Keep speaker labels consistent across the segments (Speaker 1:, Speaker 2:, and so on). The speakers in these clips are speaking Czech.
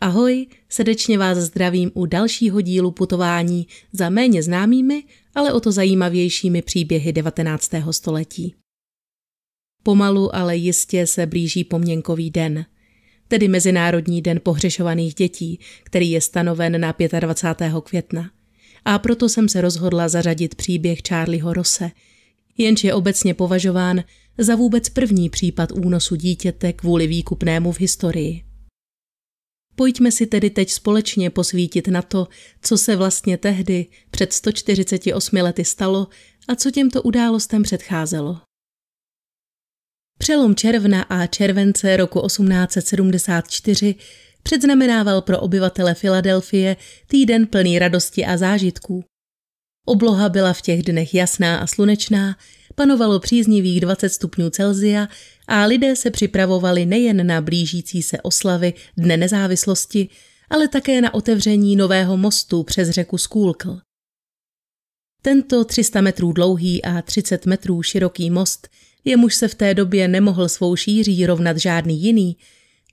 Speaker 1: Ahoj, srdečně vás zdravím u dalšího dílu putování za méně známými, ale o to zajímavějšími příběhy 19. století. Pomalu, ale jistě se blíží poměnkový den – tedy Mezinárodní den pohřešovaných dětí, který je stanoven na 25. května. A proto jsem se rozhodla zařadit příběh Charlieho Rose, jenž je obecně považován za vůbec první případ únosu dítěte kvůli výkupnému v historii. Pojďme si tedy teď společně posvítit na to, co se vlastně tehdy před 148 lety stalo a co těmto událostem předcházelo. Přelom června a července roku 1874 předznamenával pro obyvatele Filadelfie týden plný radosti a zážitků. Obloha byla v těch dnech jasná a slunečná, panovalo příznivých 20 stupňů Celzia a lidé se připravovali nejen na blížící se oslavy Dne nezávislosti, ale také na otevření nového mostu přes řeku Skůlkl. Tento 300 metrů dlouhý a 30 metrů široký most – jemuž se v té době nemohl svou šíří rovnat žádný jiný,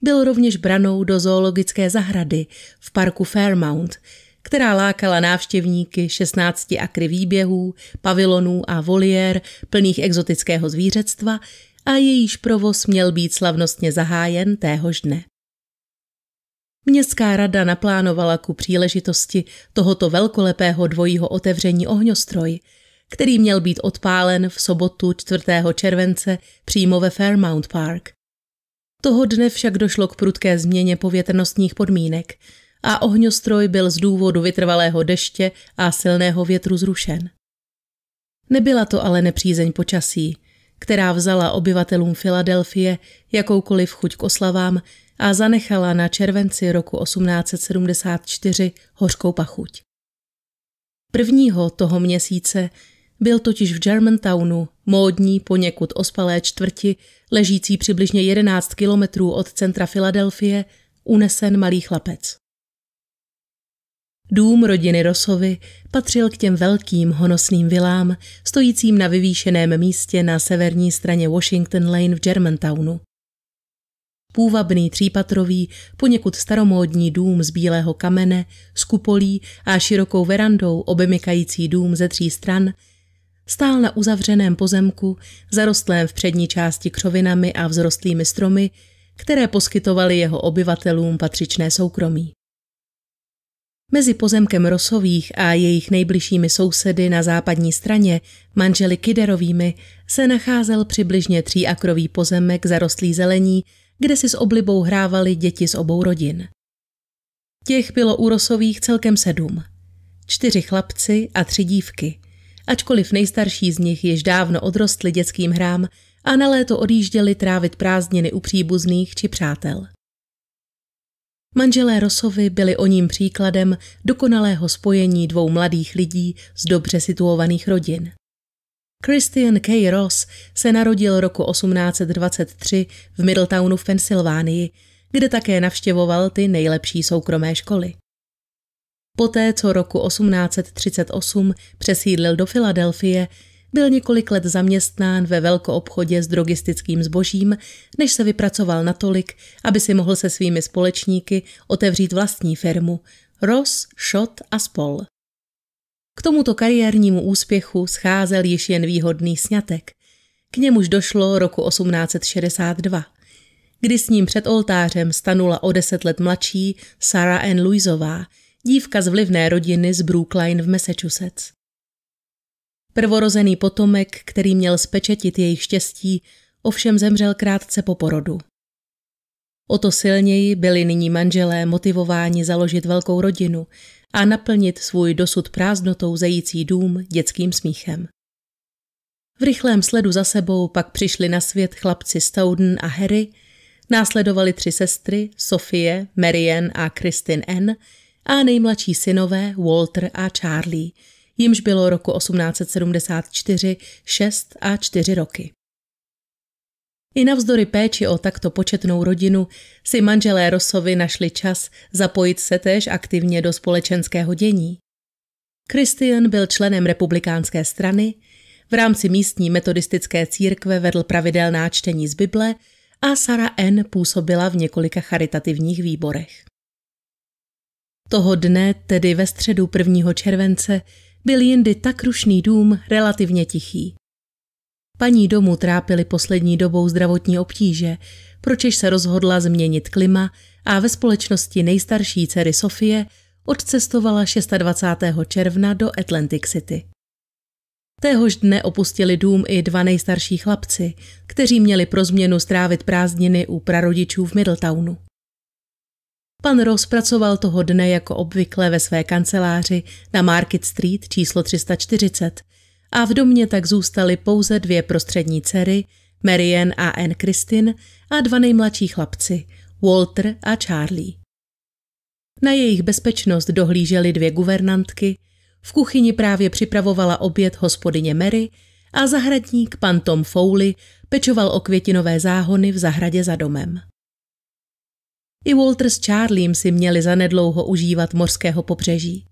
Speaker 1: byl rovněž branou do zoologické zahrady v parku Fairmount, která lákala návštěvníky 16 akry výběhů, pavilonů a voliér plných exotického zvířectva a jejíž provoz měl být slavnostně zahájen téhož dne. Městská rada naplánovala ku příležitosti tohoto velkolepého dvojího otevření ohňostroj – který měl být odpálen v sobotu 4. července přímo ve Fairmount Park. Toho dne však došlo k prudké změně povětrnostních podmínek a ohňostroj byl z důvodu vytrvalého deště a silného větru zrušen. Nebyla to ale nepřízeň počasí, která vzala obyvatelům Filadelfie jakoukoliv chuť k oslavám a zanechala na červenci roku 1874 hořkou pachuť. Prvního toho měsíce byl totiž v Germantownu, módní, poněkud ospalé čtvrti, ležící přibližně 11 kilometrů od centra Filadelfie, unesen malý chlapec. Dům rodiny Rosovy patřil k těm velkým honosným vilám, stojícím na vyvýšeném místě na severní straně Washington Lane v Germantownu. Půvabný třípatrový, poněkud staromódní dům z bílého kamene, s kupolí a širokou verandou obemykající dům ze tří stran stál na uzavřeném pozemku, zarostlém v přední části křovinami a vzrostlými stromy, které poskytovaly jeho obyvatelům patřičné soukromí. Mezi pozemkem Rosových a jejich nejbližšími sousedy na západní straně, manželi Kiderovými, se nacházel přibližně tříakrový pozemek zarostlý zelení, kde si s oblibou hrávali děti z obou rodin. Těch bylo u Rosových celkem sedm. Čtyři chlapci a tři dívky – ačkoliv nejstarší z nich již dávno odrostly dětským hrám a na léto odjížděli trávit prázdniny u příbuzných či přátel. Manželé Rosovi byli o ním příkladem dokonalého spojení dvou mladých lidí z dobře situovaných rodin. Christian K. Ross se narodil roku 1823 v Middletownu v Pensylvánii, kde také navštěvoval ty nejlepší soukromé školy. Poté, co roku 1838 přesídlil do Filadelfie, byl několik let zaměstnán ve velkoobchodě s drogistickým zbožím, než se vypracoval natolik, aby si mohl se svými společníky otevřít vlastní firmu Ross, Schott a Spol. K tomuto kariérnímu úspěchu scházel již jen výhodný snětek. K němuž došlo roku 1862, kdy s ním před oltářem stanula o deset let mladší Sarah Ann Louisová – dívka z vlivné rodiny z Brookline v Massachusetts. Prvorozený potomek, který měl spečetit jejich štěstí, ovšem zemřel krátce po porodu. O to silněji byli nyní manželé motivováni založit velkou rodinu a naplnit svůj dosud prázdnotou zející dům dětským smíchem. V rychlém sledu za sebou pak přišli na svět chlapci Stouden a Harry, následovali tři sestry, Sofie, Marian a Kristin N., a nejmladší synové Walter a Charlie, jimž bylo roku 1874 6 a 4 roky. I navzdory péči o takto početnou rodinu si manželé Rosovi našli čas zapojit se též aktivně do společenského dění. Christian byl členem republikánské strany, v rámci místní metodistické církve vedl pravidelná čtení z Bible a Sara N. působila v několika charitativních výborech. Toho dne, tedy ve středu 1. července, byl jindy tak rušný dům relativně tichý. Paní domu trápily poslední dobou zdravotní obtíže, pročež se rozhodla změnit klima a ve společnosti nejstarší dcery Sofie odcestovala 26. června do Atlantic City. Téhož dne opustili dům i dva nejstarší chlapci, kteří měli pro změnu strávit prázdniny u prarodičů v Middletownu. Pan rozpracoval toho dne jako obvykle ve své kanceláři na Market Street číslo 340 a v domě tak zůstaly pouze dvě prostřední dcery, Marianne a Anne Kristin a dva nejmladší chlapci, Walter a Charlie. Na jejich bezpečnost dohlížely dvě guvernantky, v kuchyni právě připravovala oběd hospodyně Mary a zahradník pan Tom Fowley pečoval o květinové záhony v zahradě za domem. I Walter s Charliem si měli zanedlouho užívat mořského pobřeží.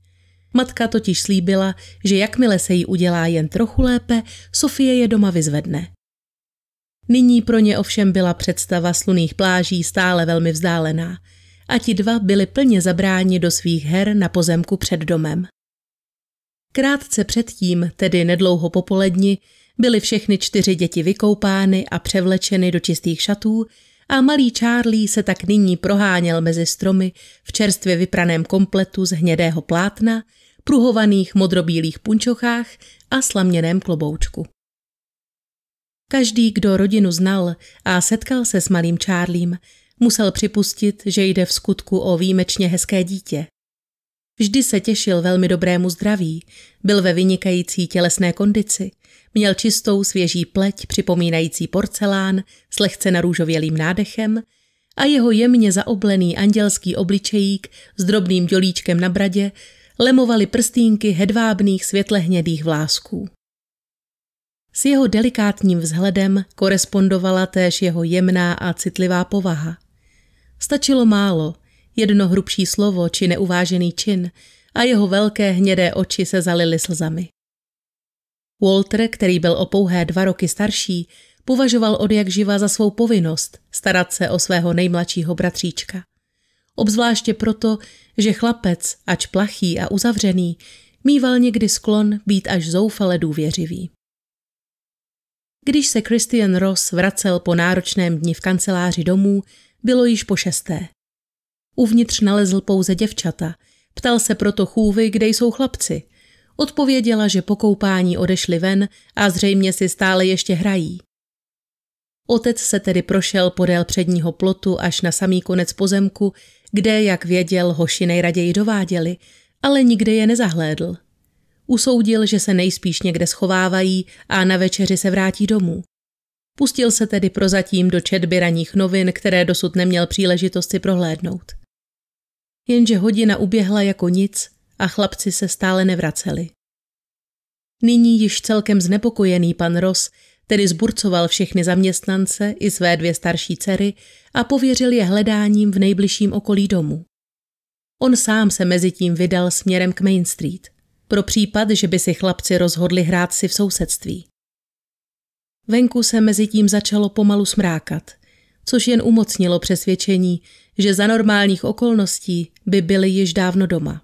Speaker 1: Matka totiž slíbila, že jakmile se jí udělá jen trochu lépe, Sofie je doma vyzvedne. Nyní pro ně ovšem byla představa sluných pláží stále velmi vzdálená a ti dva byli plně zabráni do svých her na pozemku před domem. Krátce předtím, tedy nedlouho popoledni, byly všechny čtyři děti vykoupány a převlečeny do čistých šatů a malý Charlie se tak nyní proháněl mezi stromy v čerstvě vypraném kompletu z hnědého plátna, pruhovaných modrobílých punčochách a slaměném kloboučku. Každý, kdo rodinu znal a setkal se s malým Charliem, musel připustit, že jde v skutku o výjimečně hezké dítě. Vždy se těšil velmi dobrému zdraví, byl ve vynikající tělesné kondici – Měl čistou svěží pleť připomínající porcelán s lehce narůžovělým nádechem a jeho jemně zaoblený andělský obličejík s drobným dělíčkem na bradě lemovaly prstínky hedvábných světlehnědých vlásků. S jeho delikátním vzhledem korespondovala též jeho jemná a citlivá povaha. Stačilo málo, jedno hrubší slovo či neuvážený čin a jeho velké hnědé oči se zalily slzami. Walter, který byl o pouhé dva roky starší, považoval od jak živa za svou povinnost starat se o svého nejmladšího bratříčka. Obzvláště proto, že chlapec, ač plachý a uzavřený, mýval někdy sklon být až zoufale důvěřivý. Když se Christian Ross vracel po náročném dni v kanceláři domů, bylo již po šesté. Uvnitř nalezl pouze děvčata, ptal se proto chůvy, kde jsou chlapci – Odpověděla, že po koupání odešli ven a zřejmě si stále ještě hrají. Otec se tedy prošel podél předního plotu až na samý konec pozemku, kde, jak věděl, hoši nejraději dováděli, ale nikde je nezahlédl. Usoudil, že se nejspíš někde schovávají a na večeři se vrátí domů. Pustil se tedy prozatím do četby raních novin, které dosud neměl příležitosti prohlédnout. Jenže hodina uběhla jako nic a chlapci se stále nevraceli. Nyní již celkem znepokojený pan Ross tedy zburcoval všechny zaměstnance i své dvě starší dcery a pověřil je hledáním v nejbližším okolí domu. On sám se mezi tím vydal směrem k Main Street, pro případ, že by si chlapci rozhodli hrát si v sousedství. Venku se mezi tím začalo pomalu smrákat, což jen umocnilo přesvědčení, že za normálních okolností by byli již dávno doma.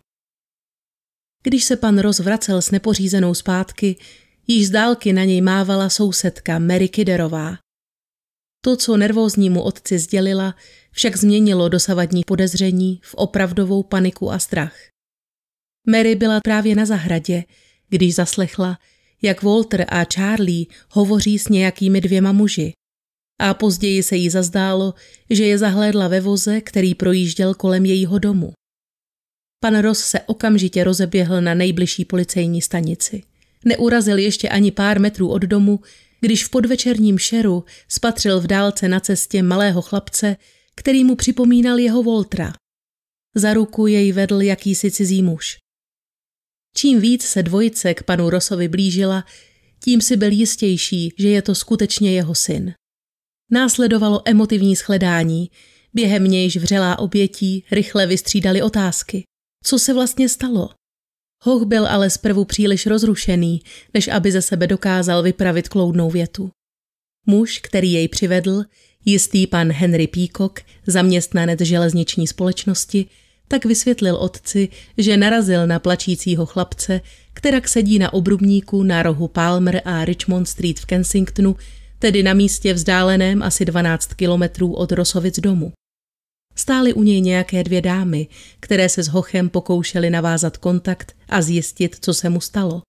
Speaker 1: Když se pan Ross vracel s nepořízenou zpátky, již z dálky na něj mávala sousedka Mary Kiderová. To, co nervóznímu otci sdělila, však změnilo dosavadní podezření v opravdovou paniku a strach. Mary byla právě na zahradě, když zaslechla, jak Walter a Charlie hovoří s nějakými dvěma muži. A později se jí zazdálo, že je zahlédla ve voze, který projížděl kolem jejího domu. Pan Ross se okamžitě rozeběhl na nejbližší policejní stanici. Neurazil ještě ani pár metrů od domu, když v podvečerním šeru spatřil v dálce na cestě malého chlapce, který mu připomínal jeho Voltra. Za ruku jej vedl jakýsi cizí muž. Čím víc se dvojice k panu Rosovi blížila, tím si byl jistější, že je to skutečně jeho syn. Následovalo emotivní shledání, během nějž vřelá obětí rychle vystřídali otázky co se vlastně stalo. Hoch byl ale zprvu příliš rozrušený, než aby ze sebe dokázal vypravit kloudnou větu. Muž, který jej přivedl, jistý pan Henry Peacock, zaměstnanec železniční společnosti, tak vysvětlil otci, že narazil na plačícího chlapce, která sedí na obrubníku na rohu Palmer a Richmond Street v Kensingtonu, tedy na místě vzdáleném asi 12 kilometrů od Rosovic domu. Stály u něj nějaké dvě dámy, které se s Hochem pokoušely navázat kontakt a zjistit, co se mu stalo.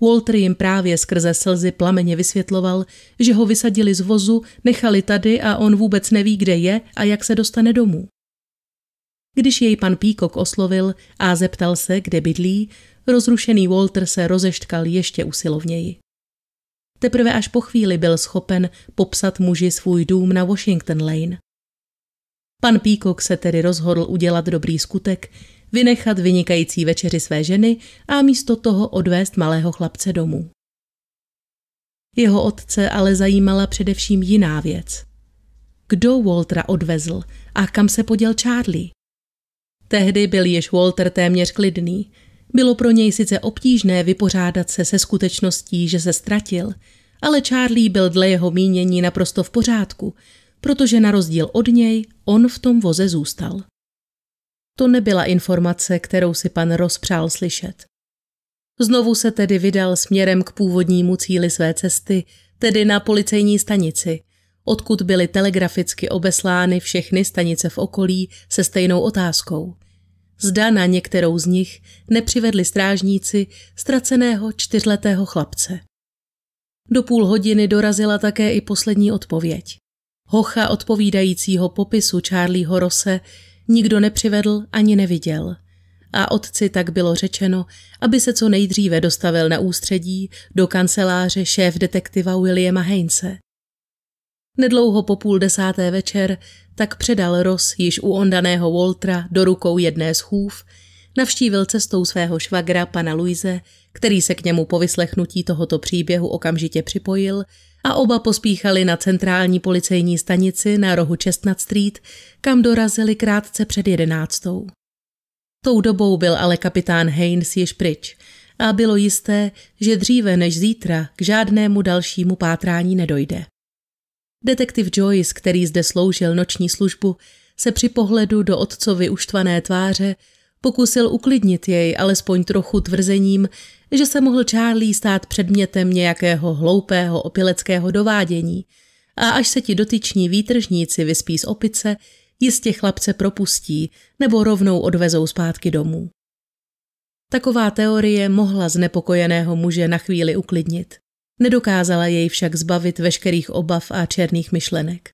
Speaker 1: Walter jim právě skrze slzy plameně vysvětloval, že ho vysadili z vozu, nechali tady a on vůbec neví, kde je a jak se dostane domů. Když jej pan Píkok oslovil a zeptal se, kde bydlí, rozrušený Walter se rozeštkal ještě usilovněji. Teprve až po chvíli byl schopen popsat muži svůj dům na Washington Lane. Pan Píkok se tedy rozhodl udělat dobrý skutek, vynechat vynikající večeři své ženy a místo toho odvést malého chlapce domů. Jeho otce ale zajímala především jiná věc. Kdo Waltera odvezl a kam se poděl Charlie? Tehdy byl již Walter téměř klidný. Bylo pro něj sice obtížné vypořádat se se skutečností, že se ztratil, ale Charlie byl dle jeho mínění naprosto v pořádku, protože na rozdíl od něj on v tom voze zůstal. To nebyla informace, kterou si pan rozpřál slyšet. Znovu se tedy vydal směrem k původnímu cíli své cesty, tedy na policejní stanici, odkud byly telegraficky obeslány všechny stanice v okolí se stejnou otázkou. Zda na některou z nich nepřivedli strážníci ztraceného čtyřletého chlapce. Do půl hodiny dorazila také i poslední odpověď. Hocha odpovídajícího popisu Charlieho Rose nikdo nepřivedl ani neviděl. A otci tak bylo řečeno, aby se co nejdříve dostavil na ústředí do kanceláře šéf detektiva Williama Heinze. Nedlouho po půl desáté večer tak předal Ross již u ondaného Waltra do rukou jedné z chův, navštívil cestou svého švagra pana Luise, který se k němu po vyslechnutí tohoto příběhu okamžitě připojil a oba pospíchali na centrální policejní stanici na rohu Chestnut Street, kam dorazili krátce před jedenáctou. Tou dobou byl ale kapitán Haynes již pryč a bylo jisté, že dříve než zítra k žádnému dalšímu pátrání nedojde. Detektiv Joyce, který zde sloužil noční službu, se při pohledu do otcovy uštvané tváře pokusil uklidnit jej alespoň trochu tvrzením, že se mohl Charlie stát předmětem nějakého hloupého opileckého dovádění a až se ti dotyční výtržníci vyspí z opice, jistě chlapce propustí nebo rovnou odvezou zpátky domů. Taková teorie mohla znepokojeného muže na chvíli uklidnit. Nedokázala jej však zbavit veškerých obav a černých myšlenek.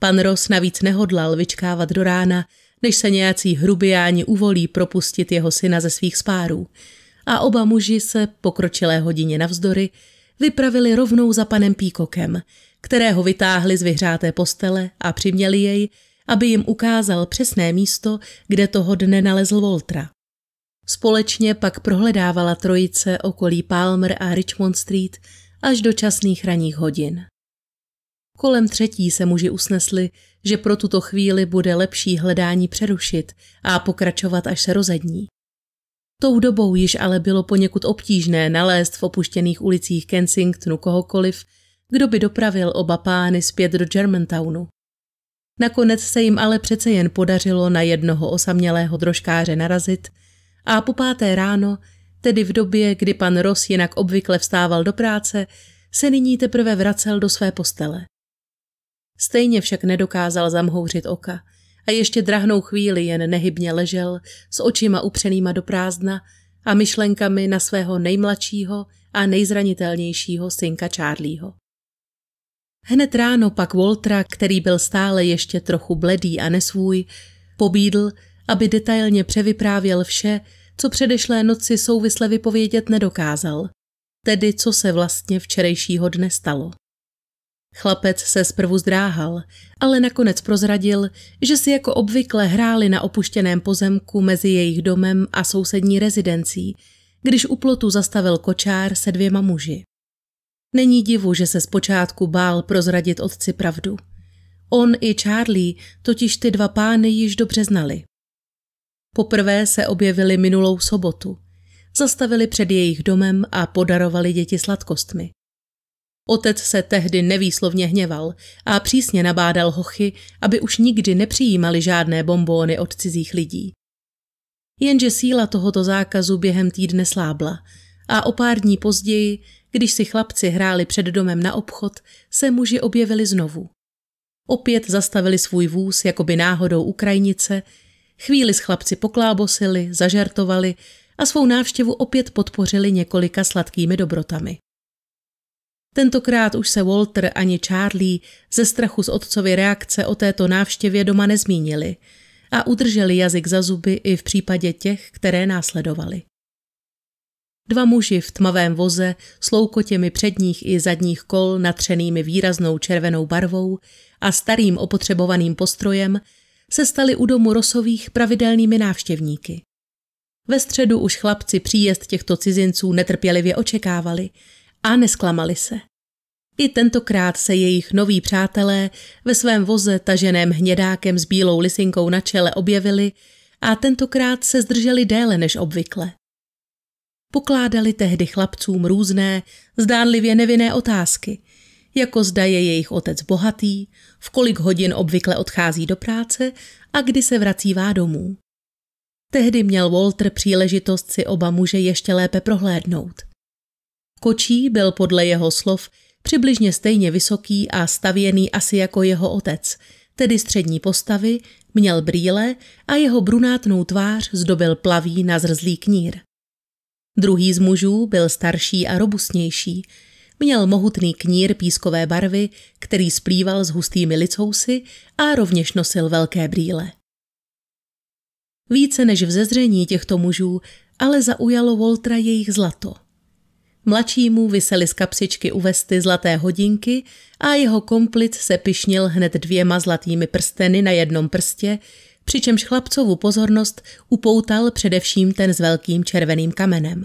Speaker 1: Pan Ross navíc nehodlal vyčkávat do rána, než se nějací hrubiáni uvolí propustit jeho syna ze svých spárů – a oba muži se pokročilé hodině navzdory vypravili rovnou za panem Píkokem, kterého vytáhli z vyhřáté postele a přiměli jej, aby jim ukázal přesné místo, kde toho dne nalezl Voltra. Společně pak prohledávala trojice okolí Palmer a Richmond Street až do časných ranních hodin. Kolem třetí se muži usnesli, že pro tuto chvíli bude lepší hledání přerušit a pokračovat, až se rozední. Tou dobou již ale bylo poněkud obtížné nalézt v opuštěných ulicích Kensingtonu kohokoliv, kdo by dopravil oba pány zpět do Germantownu. Nakonec se jim ale přece jen podařilo na jednoho osamělého drožkáře narazit a po páté ráno, tedy v době, kdy pan Ross jinak obvykle vstával do práce, se nyní teprve vracel do své postele. Stejně však nedokázal zamhouřit oka – a ještě drahnou chvíli jen nehybně ležel s očima upřenýma do prázdna a myšlenkami na svého nejmladšího a nejzranitelnějšího synka Charlieho. Hned ráno pak Voltra, který byl stále ještě trochu bledý a nesvůj, pobídl, aby detailně převyprávěl vše, co předešlé noci souvisle vypovědět nedokázal, tedy co se vlastně včerejšího dne stalo. Chlapec se zprvu zdráhal, ale nakonec prozradil, že si jako obvykle hráli na opuštěném pozemku mezi jejich domem a sousední rezidencí, když u plotu zastavil kočár se dvěma muži. Není divu, že se zpočátku bál prozradit otci pravdu. On i Charlie totiž ty dva pány již dobře znali. Poprvé se objevili minulou sobotu. Zastavili před jejich domem a podarovali děti sladkostmi. Otec se tehdy nevýslovně hněval a přísně nabádal hochy, aby už nikdy nepřijímali žádné bombóny od cizích lidí. Jenže síla tohoto zákazu během týdne slábla a o pár dní později, když si chlapci hráli před domem na obchod, se muži objevili znovu. Opět zastavili svůj vůz jakoby náhodou Ukrajinice, chvíli s chlapci poklábosili, zažertovali a svou návštěvu opět podpořili několika sladkými dobrotami. Tentokrát už se Walter ani Charlie ze strachu z otcovy reakce o této návštěvě doma nezmínili a udrželi jazyk za zuby i v případě těch, které následovali. Dva muži v tmavém voze s loukotěmi předních i zadních kol natřenými výraznou červenou barvou a starým opotřebovaným postrojem se stali u domu Rosových pravidelnými návštěvníky. Ve středu už chlapci příjezd těchto cizinců netrpělivě očekávali a nesklamali se. I tentokrát se jejich noví přátelé ve svém voze taženém hnědákem s bílou lisinkou na čele objevili a tentokrát se zdrželi déle než obvykle. Pokládali tehdy chlapcům různé, zdánlivě nevinné otázky, jako zda je jejich otec bohatý, v kolik hodin obvykle odchází do práce a kdy se vracívá domů. Tehdy měl Walter příležitost si oba muže ještě lépe prohlédnout. Kočí byl podle jeho slov přibližně stejně vysoký a stavěný asi jako jeho otec, tedy střední postavy, měl brýle a jeho brunátnou tvář zdobil plavý na zrzlý knír. Druhý z mužů byl starší a robustnější. Měl mohutný knír pískové barvy, který splýval s hustými licousy a rovněž nosil velké brýle. Více než v zezření těchto mužů ale zaujalo Voltra jejich zlato – mladšímu vysely z kapsičky u vesty zlaté hodinky a jeho komplic se pišnil hned dvěma zlatými prsteny na jednom prstě, přičemž chlapcovu pozornost upoutal především ten s velkým červeným kamenem.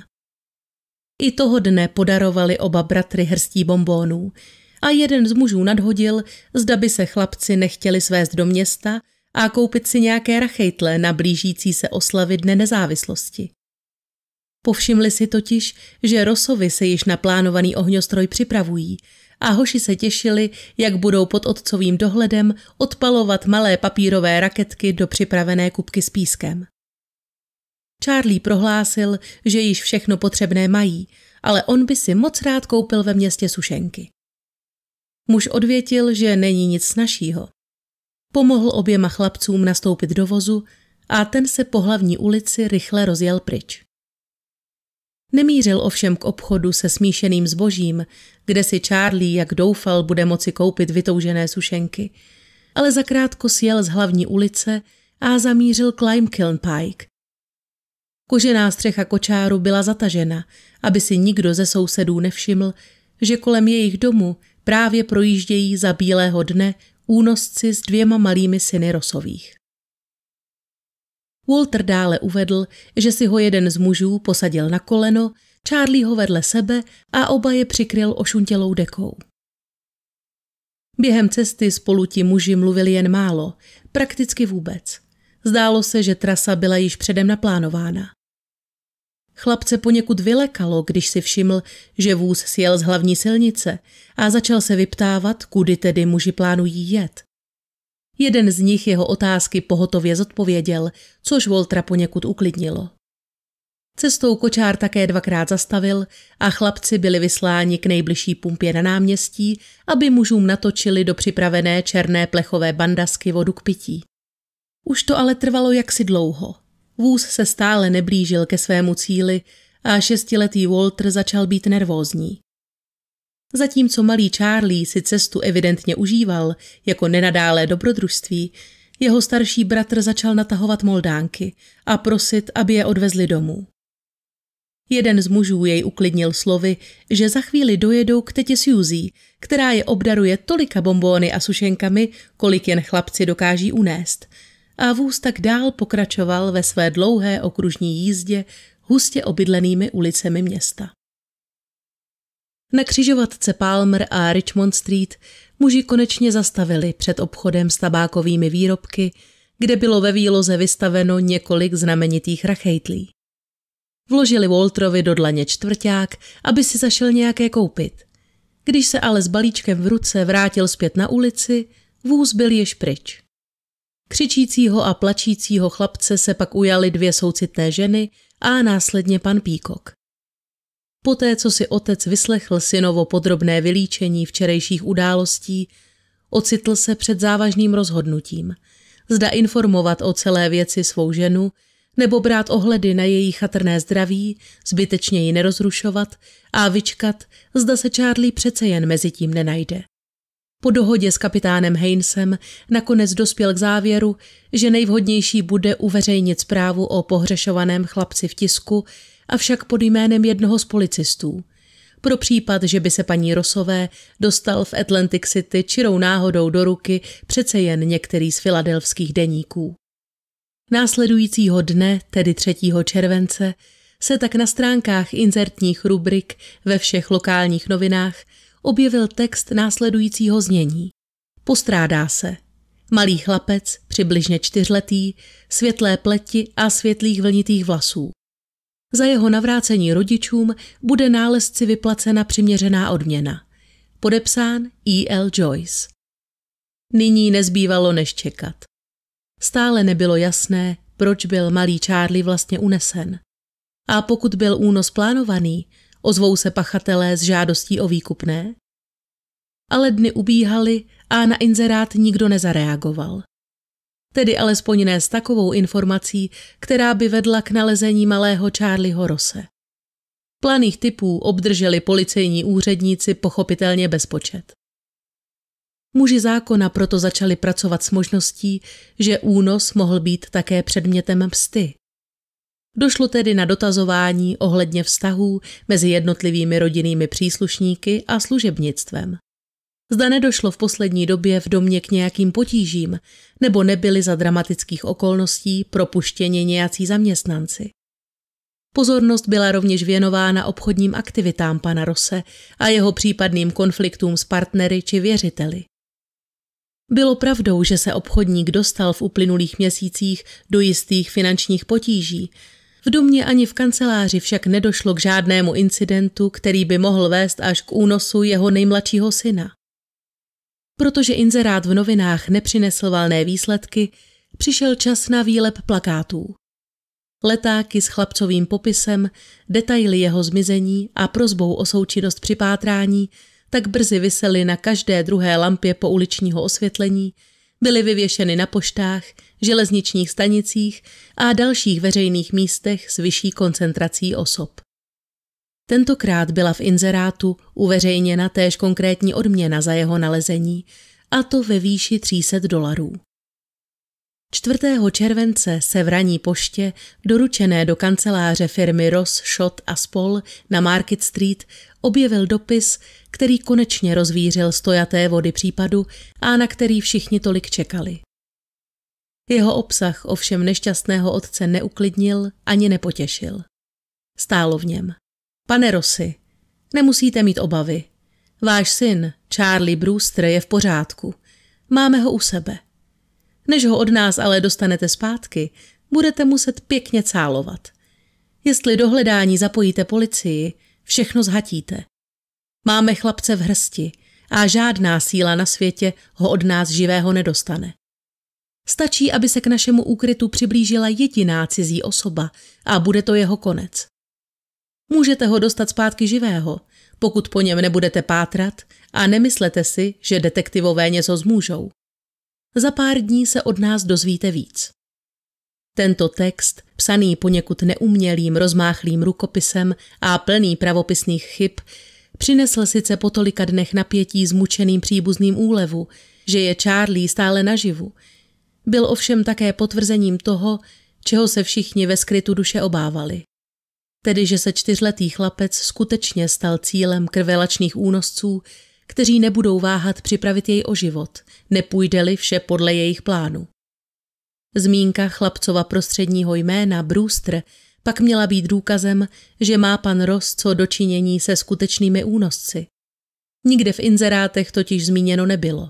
Speaker 1: I toho dne podarovali oba bratry hrstí bombónů a jeden z mužů nadhodil, zda by se chlapci nechtěli svést do města a koupit si nějaké rachejtle na blížící se oslavy Dne nezávislosti. Povšimli si totiž, že Rosovi se již na plánovaný ohňostroj připravují a hoši se těšili, jak budou pod otcovým dohledem odpalovat malé papírové raketky do připravené kupky s pískem. Charlie prohlásil, že již všechno potřebné mají, ale on by si moc rád koupil ve městě sušenky. Muž odvětil, že není nic snažšího. Pomohl oběma chlapcům nastoupit do vozu a ten se po hlavní ulici rychle rozjel pryč. Nemířil ovšem k obchodu se smíšeným zbožím, kde si Charlie, jak doufal, bude moci koupit vytoužené sušenky, ale zakrátko sjel z hlavní ulice a zamířil k Limekiln Pike. Kožená střecha kočáru byla zatažena, aby si nikdo ze sousedů nevšiml, že kolem jejich domu právě projíždějí za bílého dne únosci s dvěma malými syny Rosových. Walter dále uvedl, že si ho jeden z mužů posadil na koleno, Charlie ho vedle sebe a oba je přikryl ošuntělou dekou. Během cesty spolu ti muži mluvili jen málo, prakticky vůbec. Zdálo se, že trasa byla již předem naplánována. Chlapce poněkud vylekalo, když si všiml, že vůz sjel z hlavní silnice a začal se vyptávat, kudy tedy muži plánují jet. Jeden z nich jeho otázky pohotově zodpověděl, což Voltra poněkud uklidnilo. Cestou kočár také dvakrát zastavil a chlapci byli vysláni k nejbližší pumpě na náměstí, aby mužům natočili do připravené černé plechové bandasky vodu k pití. Už to ale trvalo jaksi dlouho. Vůz se stále neblížil ke svému cíli a šestiletý Walter začal být nervózní. Zatímco malý Charlie si cestu evidentně užíval, jako nenadálé dobrodružství, jeho starší bratr začal natahovat moldánky a prosit, aby je odvezli domů. Jeden z mužů jej uklidnil slovy, že za chvíli dojedou k tetě Suzy, která je obdaruje tolika bombóny a sušenkami, kolik jen chlapci dokáží unést. A vůz tak dál pokračoval ve své dlouhé okružní jízdě hustě obydlenými ulicemi města. Na křižovatce Palmer a Richmond Street muži konečně zastavili před obchodem s tabákovými výrobky, kde bylo ve výloze vystaveno několik znamenitých rachejtlí. Vložili Waltrovi do dlaně čtvrták, aby si zašel nějaké koupit. Když se ale s balíčkem v ruce vrátil zpět na ulici, vůz byl již pryč. Křičícího a plačícího chlapce se pak ujali dvě soucitné ženy a následně pan Píkok. Poté, co si otec vyslechl synovo podrobné vylíčení včerejších událostí, ocitl se před závažným rozhodnutím. Zda informovat o celé věci svou ženu, nebo brát ohledy na její chatrné zdraví, zbytečně ji nerozrušovat a vyčkat, zda se Charlie přece jen mezi tím nenajde. Po dohodě s kapitánem Hainesem nakonec dospěl k závěru, že nejvhodnější bude uveřejnit zprávu o pohřešovaném chlapci v tisku, avšak pod jménem jednoho z policistů. Pro případ, že by se paní Rosové dostal v Atlantic City čirou náhodou do ruky přece jen některý z filadelfských deníků. Následujícího dne, tedy 3. července, se tak na stránkách inzertních rubrik ve všech lokálních novinách objevil text následujícího znění. Postrádá se. Malý chlapec, přibližně čtyřletý, světlé pleti a světlých vlnitých vlasů. Za jeho navrácení rodičům bude nálezci vyplacena přiměřená odměna. Podepsán E. L. Joyce. Nyní nezbývalo než čekat. Stále nebylo jasné, proč byl malý Charlie vlastně unesen. A pokud byl únos plánovaný, ozvou se pachatelé s žádostí o výkupné? Ale dny ubíhaly a na inzerát nikdo nezareagoval. Tedy alespoň ne s takovou informací, která by vedla k nalezení malého Charlieho Rose. Planých typů obdrželi policejní úředníci pochopitelně bezpočet. Muži zákona proto začali pracovat s možností, že únos mohl být také předmětem msty. Došlo tedy na dotazování ohledně vztahů mezi jednotlivými rodinnými příslušníky a služebnictvem. Zda nedošlo v poslední době v domě k nějakým potížím, nebo nebyli za dramatických okolností propuštěni nějací zaměstnanci. Pozornost byla rovněž věnována obchodním aktivitám pana Rose a jeho případným konfliktům s partnery či věřiteli. Bylo pravdou, že se obchodník dostal v uplynulých měsících do jistých finančních potíží. V domě ani v kanceláři však nedošlo k žádnému incidentu, který by mohl vést až k únosu jeho nejmladšího syna. Protože inzerát v novinách nepřinesl valné výsledky, přišel čas na výlep plakátů. Letáky s chlapcovým popisem, detaily jeho zmizení a prozbou o součinnost při pátrání tak brzy vysely na každé druhé lampě po uličního osvětlení, byly vyvěšeny na poštách, železničních stanicích a dalších veřejných místech s vyšší koncentrací osob. Tentokrát byla v inzerátu uveřejněna též konkrétní odměna za jeho nalezení, a to ve výši 300 dolarů. 4. července se v raní poště, doručené do kanceláře firmy Ross, Schott a Spol na Market Street, objevil dopis, který konečně rozvířil stojaté vody případu a na který všichni tolik čekali. Jeho obsah ovšem nešťastného otce neuklidnil ani nepotěšil. Stálo v něm. Pane Rossi, nemusíte mít obavy. Váš syn, Charlie Brewster, je v pořádku. Máme ho u sebe. Než ho od nás ale dostanete zpátky, budete muset pěkně cálovat. Jestli do hledání zapojíte policii, všechno zhatíte. Máme chlapce v hrsti a žádná síla na světě ho od nás živého nedostane. Stačí, aby se k našemu úkrytu přiblížila jediná cizí osoba a bude to jeho konec. Můžete ho dostat zpátky živého, pokud po něm nebudete pátrat a nemyslete si, že detektivové něco zmůžou. Za pár dní se od nás dozvíte víc. Tento text, psaný poněkud neumělým, rozmáchlým rukopisem a plný pravopisných chyb, přinesl sice po tolika dnech napětí zmučeným příbuzným úlevu, že je Charlie stále naživu. Byl ovšem také potvrzením toho, čeho se všichni ve skrytu duše obávali tedy že se čtyřletý chlapec skutečně stal cílem krvelačných únosců, kteří nebudou váhat připravit jej o život, nepůjde-li vše podle jejich plánu. Zmínka chlapcova prostředního jména Brewster pak měla být důkazem, že má pan Ross co dočinění se skutečnými únosci. Nikde v inzerátech totiž zmíněno nebylo.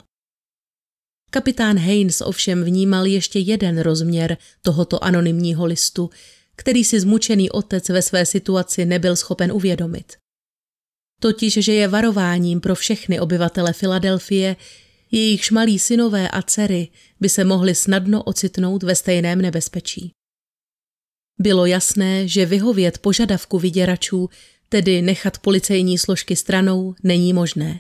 Speaker 1: Kapitán Haynes ovšem vnímal ještě jeden rozměr tohoto anonymního listu, který si zmučený otec ve své situaci nebyl schopen uvědomit. Totiž, že je varováním pro všechny obyvatele Filadelfie, jejichž malí synové a dcery by se mohli snadno ocitnout ve stejném nebezpečí. Bylo jasné, že vyhovět požadavku vyděračů, tedy nechat policejní složky stranou, není možné.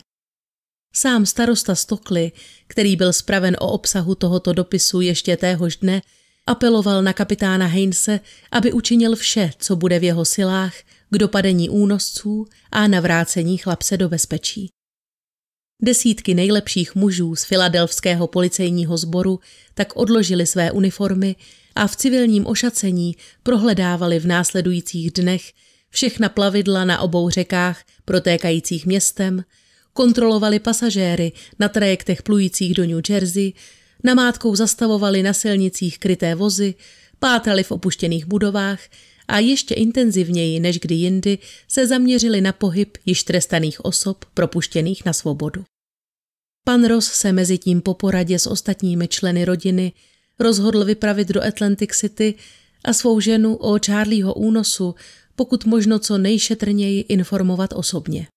Speaker 1: Sám starosta Stokly, který byl spraven o obsahu tohoto dopisu ještě téhož dne, Apeloval na kapitána Heinse, aby učinil vše, co bude v jeho silách, k dopadení únosců a navrácení chlapce do bezpečí. Desítky nejlepších mužů z filadelfského policejního sboru tak odložili své uniformy a v civilním ošacení prohledávali v následujících dnech všechna plavidla na obou řekách protékajících městem, kontrolovali pasažéry na trajektech plujících do New Jersey namátkou zastavovali na silnicích kryté vozy, pátrali v opuštěných budovách a ještě intenzivněji než kdy jindy se zaměřili na pohyb již trestaných osob propuštěných na svobodu. Pan Ross se mezi tím po poradě s ostatními členy rodiny rozhodl vypravit do Atlantic City a svou ženu o Charlieho únosu pokud možno co nejšetrněji informovat osobně.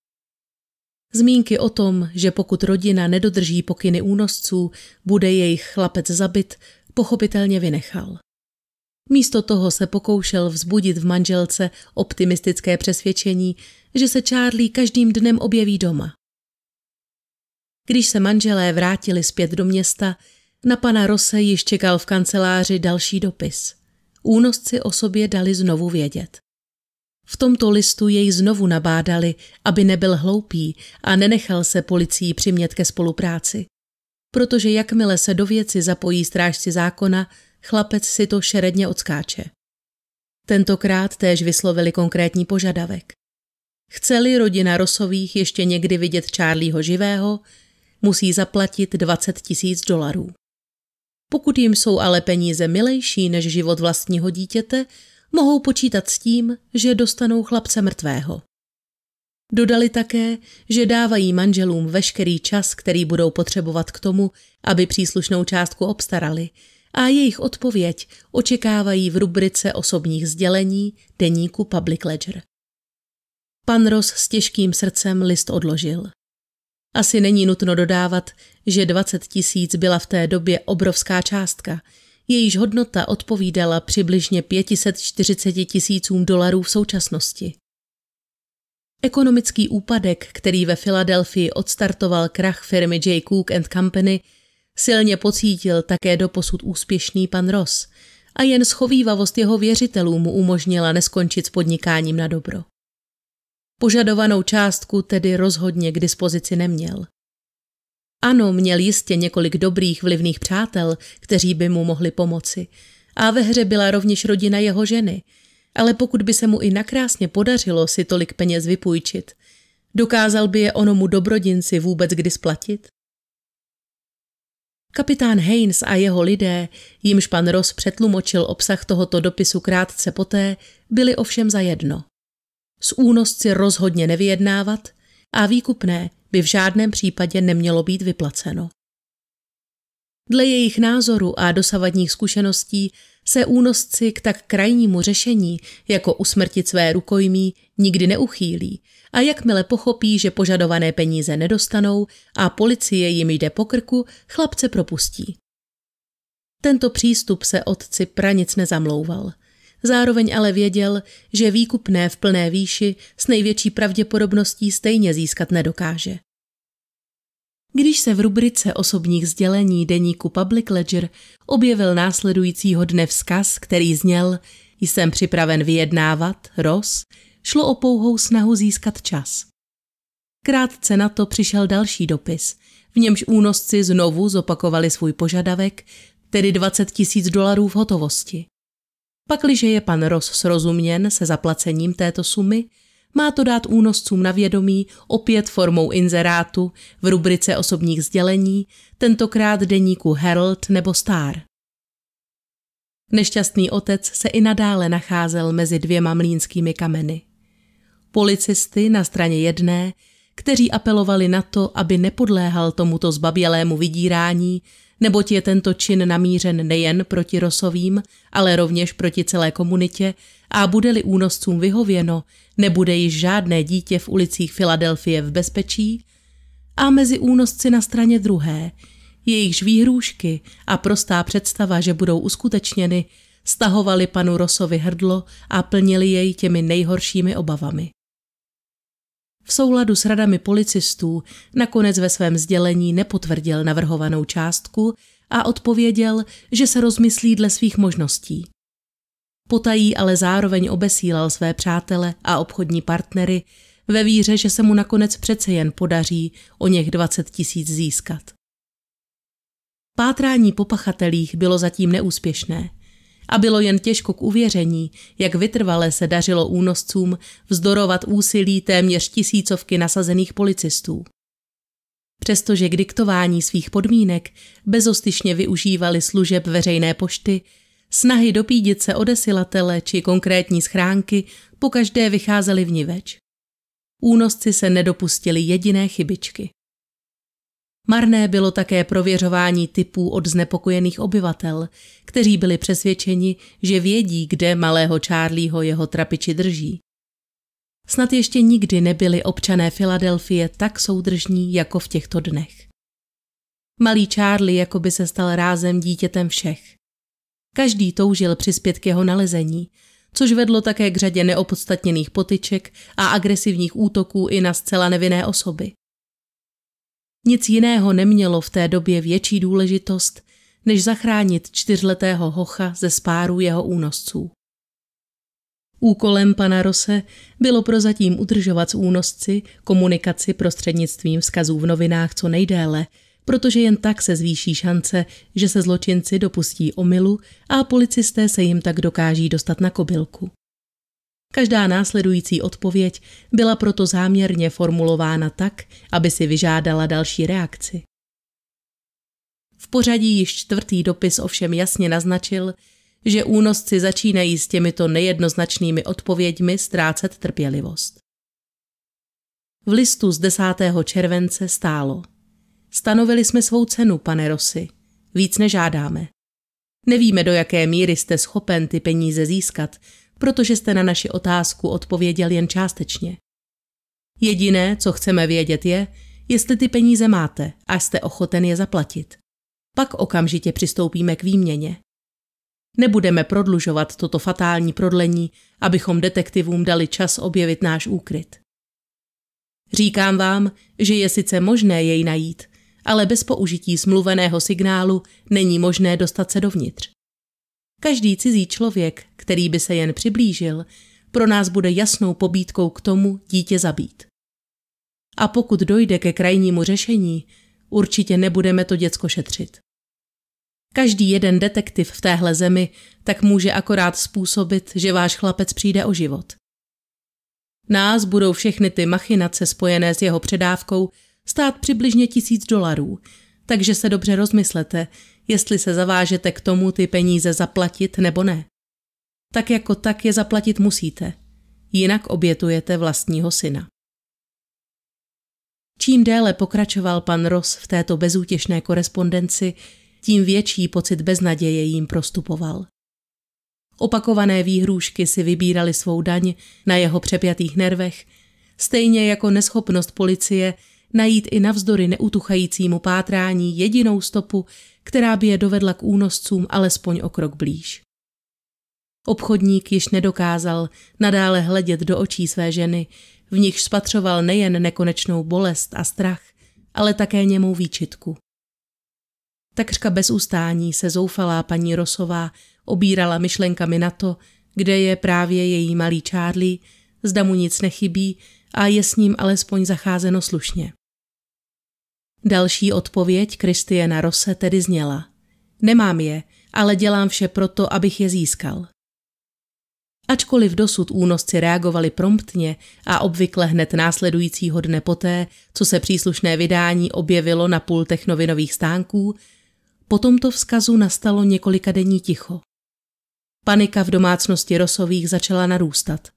Speaker 1: Zmínky o tom, že pokud rodina nedodrží pokyny únosců, bude jejich chlapec zabit, pochopitelně vynechal. Místo toho se pokoušel vzbudit v manželce optimistické přesvědčení, že se Charlie každým dnem objeví doma. Když se manželé vrátili zpět do města, na pana Rose již čekal v kanceláři další dopis. Únosci o sobě dali znovu vědět. V tomto listu jej znovu nabádali, aby nebyl hloupý a nenechal se policií přimět ke spolupráci. Protože jakmile se do věci zapojí strážci zákona, chlapec si to šeredně odskáče. Tentokrát též vyslovili konkrétní požadavek. Chceli rodina Rosových ještě někdy vidět Charlieho živého, musí zaplatit 20 tisíc dolarů. Pokud jim jsou ale peníze milejší než život vlastního dítěte, mohou počítat s tím, že dostanou chlapce mrtvého. Dodali také, že dávají manželům veškerý čas, který budou potřebovat k tomu, aby příslušnou částku obstarali, a jejich odpověď očekávají v rubrice osobních sdělení deníku Public Ledger. Pan Ross s těžkým srdcem list odložil. Asi není nutno dodávat, že 20 tisíc byla v té době obrovská částka – jejíž hodnota odpovídala přibližně 540 tisícům dolarů v současnosti. Ekonomický úpadek, který ve Filadelfii odstartoval krach firmy J. Cook and Company, silně pocítil také doposud úspěšný pan Ross a jen schovývavost jeho věřitelů mu umožnila neskončit s podnikáním na dobro. Požadovanou částku tedy rozhodně k dispozici neměl. Ano, měl jistě několik dobrých vlivných přátel, kteří by mu mohli pomoci. A ve hře byla rovněž rodina jeho ženy. Ale pokud by se mu i nakrásně podařilo si tolik peněz vypůjčit, dokázal by je onomu dobrodinci vůbec kdy splatit? Kapitán Haynes a jeho lidé, jimž pan Ross přetlumočil obsah tohoto dopisu krátce poté, byli ovšem zajedno. S únosci rozhodně nevyjednávat a výkupné by v žádném případě nemělo být vyplaceno. Dle jejich názoru a dosavadních zkušeností se únosci k tak krajnímu řešení, jako usmrtit své rukojmí, nikdy neuchýlí a jakmile pochopí, že požadované peníze nedostanou a policie jim jde po krku, chlapce propustí. Tento přístup se otci pranic nezamlouval. Zároveň ale věděl, že výkupné v plné výši s největší pravděpodobností stejně získat nedokáže když se v rubrice osobních sdělení deníku Public Ledger objevil následujícího dne vzkaz, který zněl Jsem připraven vyjednávat, roz, šlo o pouhou snahu získat čas. Krátce na to přišel další dopis, v němž únosci znovu zopakovali svůj požadavek, tedy 20 tisíc dolarů v hotovosti. Pakliže je pan Ross srozuměn se zaplacením této sumy, má to dát únoscům na vědomí opět formou inzerátu v rubrice osobních sdělení, tentokrát deníku Herald nebo Star. Nešťastný otec se i nadále nacházel mezi dvěma mlínskými kameny. Policisty na straně jedné, kteří apelovali na to, aby nepodléhal tomuto zbabělému vydírání, neboť je tento čin namířen nejen proti Rosovým, ale rovněž proti celé komunitě a bude-li únoscům vyhověno, nebude již žádné dítě v ulicích Filadelfie v bezpečí a mezi únosci na straně druhé, jejichž výhrůžky a prostá představa, že budou uskutečněny, stahovali panu Rosovi hrdlo a plnili jej těmi nejhoršími obavami v souladu s radami policistů nakonec ve svém sdělení nepotvrdil navrhovanou částku a odpověděl, že se rozmyslí dle svých možností. Potají ale zároveň obesílal své přátele a obchodní partnery ve víře, že se mu nakonec přece jen podaří o něch 20 tisíc získat. Pátrání po pachatelích bylo zatím neúspěšné. A bylo jen těžko k uvěření, jak vytrvale se dařilo únoscům vzdorovat úsilí téměř tisícovky nasazených policistů. Přestože k diktování svých podmínek bezostyšně využívali služeb veřejné pošty, snahy dopídit se odesilatele či konkrétní schránky pokaždé vycházely vniveč. Únosci se nedopustili jediné chybičky. Marné bylo také prověřování typů od znepokojených obyvatel, kteří byli přesvědčeni, že vědí, kde malého Charlieho jeho trapiči drží. Snad ještě nikdy nebyli občané Filadelfie tak soudržní jako v těchto dnech. Malý Charlie jako by se stal rázem dítětem všech. Každý toužil přispět k jeho nalezení, což vedlo také k řadě neopodstatněných potyček a agresivních útoků i na zcela nevinné osoby. Nic jiného nemělo v té době větší důležitost, než zachránit čtyřletého hocha ze spáru jeho únosců. Úkolem pana Rose bylo prozatím udržovat s únosci komunikaci prostřednictvím vzkazů v novinách co nejdéle, protože jen tak se zvýší šance, že se zločinci dopustí omylu a policisté se jim tak dokáží dostat na kobylku. Každá následující odpověď byla proto záměrně formulována tak, aby si vyžádala další reakci. V pořadí již čtvrtý dopis ovšem jasně naznačil, že únosci začínají s těmito nejednoznačnými odpověďmi ztrácet trpělivost. V listu z 10. července stálo. Stanovili jsme svou cenu, pane Rosy. Víc nežádáme. Nevíme, do jaké míry jste schopen ty peníze získat, protože jste na naši otázku odpověděl jen částečně. Jediné, co chceme vědět, je, jestli ty peníze máte a jste ochoten je zaplatit. Pak okamžitě přistoupíme k výměně. Nebudeme prodlužovat toto fatální prodlení, abychom detektivům dali čas objevit náš úkryt. Říkám vám, že je sice možné jej najít, ale bez použití smluveného signálu není možné dostat se dovnitř. Každý cizí člověk, který by se jen přiblížil, pro nás bude jasnou pobídkou k tomu dítě zabít. A pokud dojde ke krajnímu řešení, určitě nebudeme to děcko šetřit. Každý jeden detektiv v téhle zemi tak může akorát způsobit, že váš chlapec přijde o život. Nás budou všechny ty machinace spojené s jeho předávkou stát přibližně tisíc dolarů, takže se dobře rozmyslete, jestli se zavážete k tomu ty peníze zaplatit nebo ne. Tak jako tak je zaplatit musíte, jinak obětujete vlastního syna. Čím déle pokračoval pan Ross v této bezútěšné korespondenci, tím větší pocit beznaděje jim prostupoval. Opakované výhrůžky si vybírali svou daň na jeho přepjatých nervech, stejně jako neschopnost policie najít i navzdory neutuchajícímu pátrání jedinou stopu, která by je dovedla k únoscům alespoň o krok blíž. Obchodník již nedokázal nadále hledět do očí své ženy, v nichž spatřoval nejen nekonečnou bolest a strach, ale také němou výčitku. Takřka bez ustání se zoufalá paní Rosová obírala myšlenkami na to, kde je právě její malý Charlie, zda mu nic nechybí a je s ním alespoň zacházeno slušně. Další odpověď Kristiana Rose tedy zněla. Nemám je, ale dělám vše proto, abych je získal. Ačkoliv dosud únosci reagovali promptně a obvykle hned následujícího dne poté, co se příslušné vydání objevilo na pultech novinových stánků, po tomto vzkazu nastalo několikadenní ticho. Panika v domácnosti Rosových začala narůstat.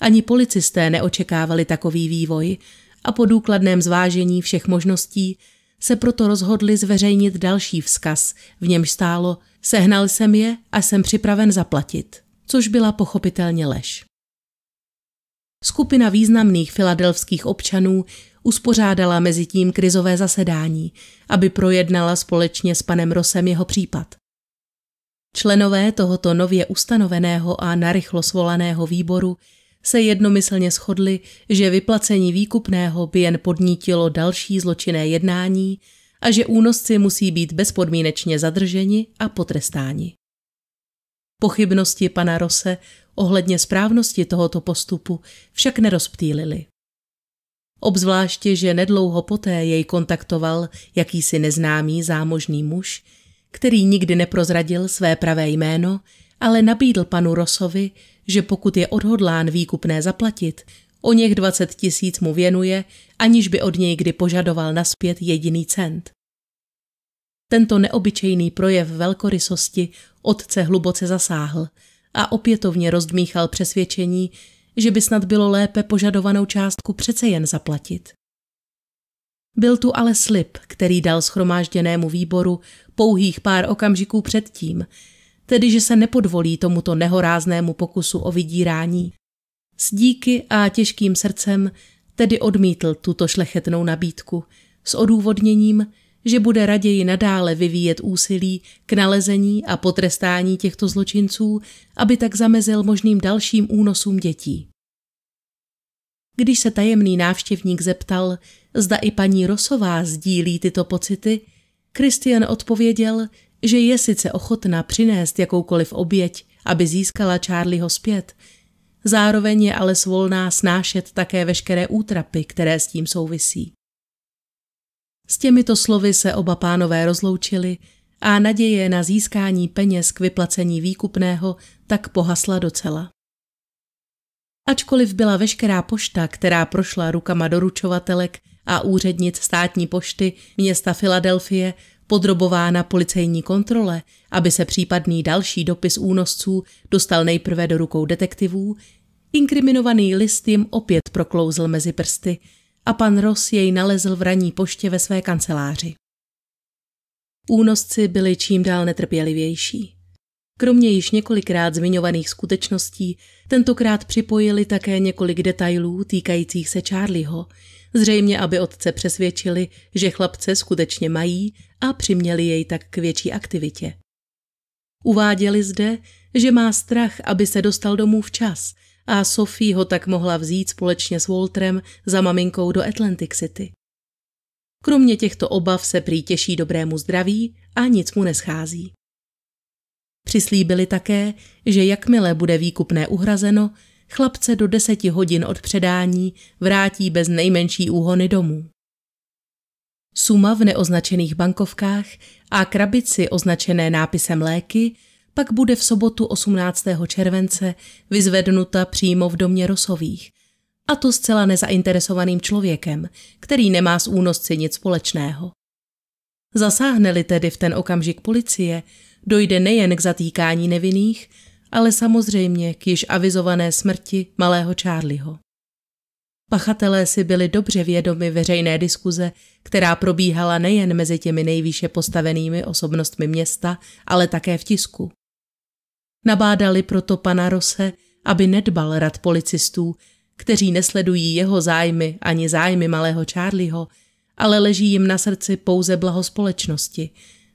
Speaker 1: Ani policisté neočekávali takový vývoj a po důkladném zvážení všech možností se proto rozhodli zveřejnit další vzkaz, v němž stálo Sehnal jsem je a jsem připraven zaplatit, což byla pochopitelně lež. Skupina významných filadelfských občanů uspořádala mezi tím krizové zasedání, aby projednala společně s panem Rosem jeho případ. Členové tohoto nově ustanoveného a narychlo svolaného výboru se jednomyslně shodli, že vyplacení výkupného by jen podnítilo další zločinné jednání a že únosci musí být bezpodmínečně zadrženi a potrestáni. Pochybnosti pana Rose ohledně správnosti tohoto postupu však nerozptýlili. Obzvláště, že nedlouho poté jej kontaktoval jakýsi neznámý zámožný muž, který nikdy neprozradil své pravé jméno, ale nabídl panu Rosovi, že pokud je odhodlán výkupné zaplatit, o něch 20 tisíc mu věnuje, aniž by od něj kdy požadoval naspět jediný cent. Tento neobyčejný projev velkorysosti otce hluboce zasáhl a opětovně rozdmíchal přesvědčení, že by snad bylo lépe požadovanou částku přece jen zaplatit. Byl tu ale slib, který dal schromážděnému výboru pouhých pár okamžiků předtím, tedy že se nepodvolí tomuto nehoráznému pokusu o vydírání. S díky a těžkým srdcem tedy odmítl tuto šlechetnou nabídku s odůvodněním, že bude raději nadále vyvíjet úsilí k nalezení a potrestání těchto zločinců, aby tak zamezil možným dalším únosům dětí. Když se tajemný návštěvník zeptal, zda i paní Rosová sdílí tyto pocity, Christian odpověděl, že je sice ochotná přinést jakoukoliv oběť, aby získala Charlieho zpět, zároveň je ale svolná snášet také veškeré útrapy, které s tím souvisí. S těmito slovy se oba pánové rozloučili a naděje na získání peněz k vyplacení výkupného tak pohasla docela. Ačkoliv byla veškerá pošta, která prošla rukama doručovatelek a úřednic státní pošty města Filadelfie, podrobována policejní kontrole, aby se případný další dopis únosců dostal nejprve do rukou detektivů, inkriminovaný list jim opět proklouzl mezi prsty a pan Ross jej nalezl v raní poště ve své kanceláři. Únosci byli čím dál netrpělivější. Kromě již několikrát zmiňovaných skutečností, tentokrát připojili také několik detailů týkajících se Charlieho – zřejmě aby otce přesvědčili, že chlapce skutečně mají a přiměli jej tak k větší aktivitě. Uváděli zde, že má strach, aby se dostal domů včas a Sophie ho tak mohla vzít společně s Walterem za maminkou do Atlantic City. Kromě těchto obav se prý těší dobrému zdraví a nic mu neschází. Přislíbili také, že jakmile bude výkupné uhrazeno, chlapce do deseti hodin od předání vrátí bez nejmenší úhony domů. Suma v neoznačených bankovkách a krabici označené nápisem léky pak bude v sobotu 18. července vyzvednuta přímo v domě Rosových, a to zcela nezainteresovaným člověkem, který nemá s únosci nic společného. Zasáhne-li tedy v ten okamžik policie, dojde nejen k zatýkání nevinných, ale samozřejmě k již avizované smrti malého Charlieho. Pachatelé si byli dobře vědomi veřejné diskuze, která probíhala nejen mezi těmi nejvýše postavenými osobnostmi města, ale také v tisku. Nabádali proto pana Rose, aby nedbal rad policistů, kteří nesledují jeho zájmy ani zájmy malého Charlieho, ale leží jim na srdci pouze blaho společnosti,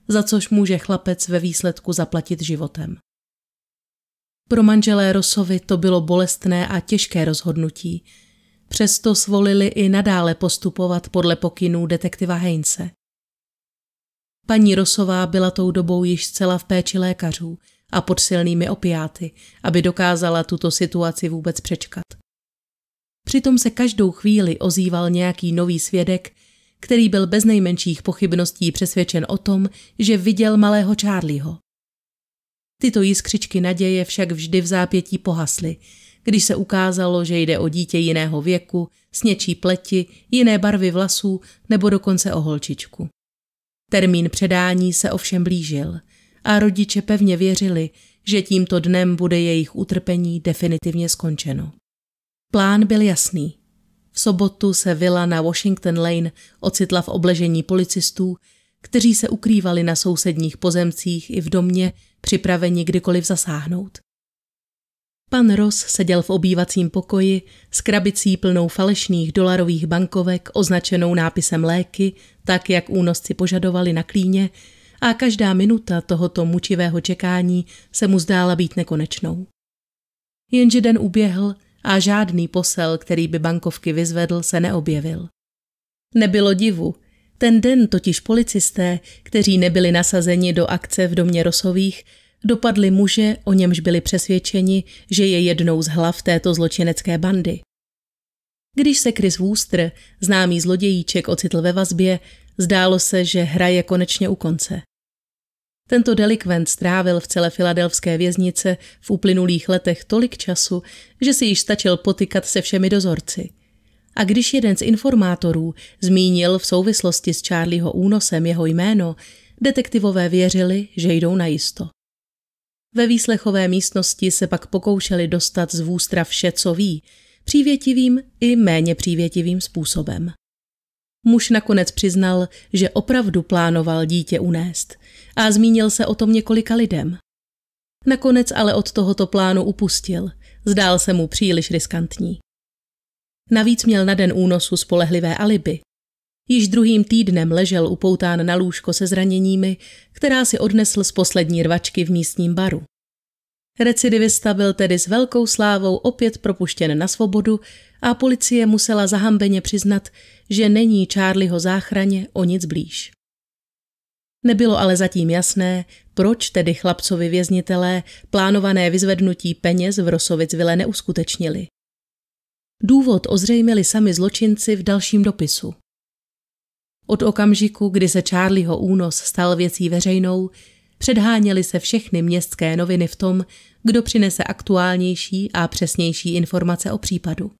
Speaker 1: za což může chlapec ve výsledku zaplatit životem. Pro manželé Rosovi to bylo bolestné a těžké rozhodnutí. Přesto svolili i nadále postupovat podle pokynů detektiva Heinze. Paní Rosová byla tou dobou již zcela v péči lékařů a pod silnými opiáty, aby dokázala tuto situaci vůbec přečkat. Přitom se každou chvíli ozýval nějaký nový svědek, který byl bez nejmenších pochybností přesvědčen o tom, že viděl malého Charlieho. Tyto jiskřičky naděje však vždy v zápětí pohasly, když se ukázalo, že jde o dítě jiného věku, s něčí pleti, jiné barvy vlasů nebo dokonce o holčičku. Termín předání se ovšem blížil a rodiče pevně věřili, že tímto dnem bude jejich utrpení definitivně skončeno. Plán byl jasný. V sobotu se vila na Washington Lane ocitla v obležení policistů, kteří se ukrývali na sousedních pozemcích i v domě, připraveni kdykoliv zasáhnout. Pan Ross seděl v obývacím pokoji s krabicí plnou falešných dolarových bankovek označenou nápisem léky, tak jak únosci požadovali na klíně, a každá minuta tohoto mučivého čekání se mu zdála být nekonečnou. Jenže den uběhl a žádný posel, který by bankovky vyzvedl, se neobjevil. Nebylo divu, ten den totiž policisté, kteří nebyli nasazeni do akce v domě Rosových, dopadli muže, o němž byli přesvědčeni, že je jednou z hlav této zločinecké bandy. Když se Chris Wooster, známý zlodějíček, ocitl ve vazbě, zdálo se, že hra je konečně u konce. Tento delikvent strávil v celé filadelfské věznice v uplynulých letech tolik času, že si již stačil potykat se všemi dozorci – a když jeden z informátorů zmínil v souvislosti s Charlieho únosem jeho jméno, detektivové věřili, že jdou na jisto. Ve výslechové místnosti se pak pokoušeli dostat z vůstra vše, co ví, přívětivým i méně přívětivým způsobem. Muž nakonec přiznal, že opravdu plánoval dítě unést a zmínil se o tom několika lidem. Nakonec ale od tohoto plánu upustil, zdál se mu příliš riskantní. Navíc měl na den únosu spolehlivé alibi. Již druhým týdnem ležel upoután na lůžko se zraněními, která si odnesl z poslední rvačky v místním baru. Recidivista byl tedy s velkou slávou opět propuštěn na svobodu a policie musela zahambeně přiznat, že není Charlieho záchraně o nic blíž. Nebylo ale zatím jasné, proč tedy chlapcovi věznitelé plánované vyzvednutí peněz v Rosovic vile neuskutečnili. Důvod ozřejmili sami zločinci v dalším dopisu. Od okamžiku, kdy se Charlieho únos stal věcí veřejnou, předháněly se všechny městské noviny v tom, kdo přinese aktuálnější a přesnější informace o případu.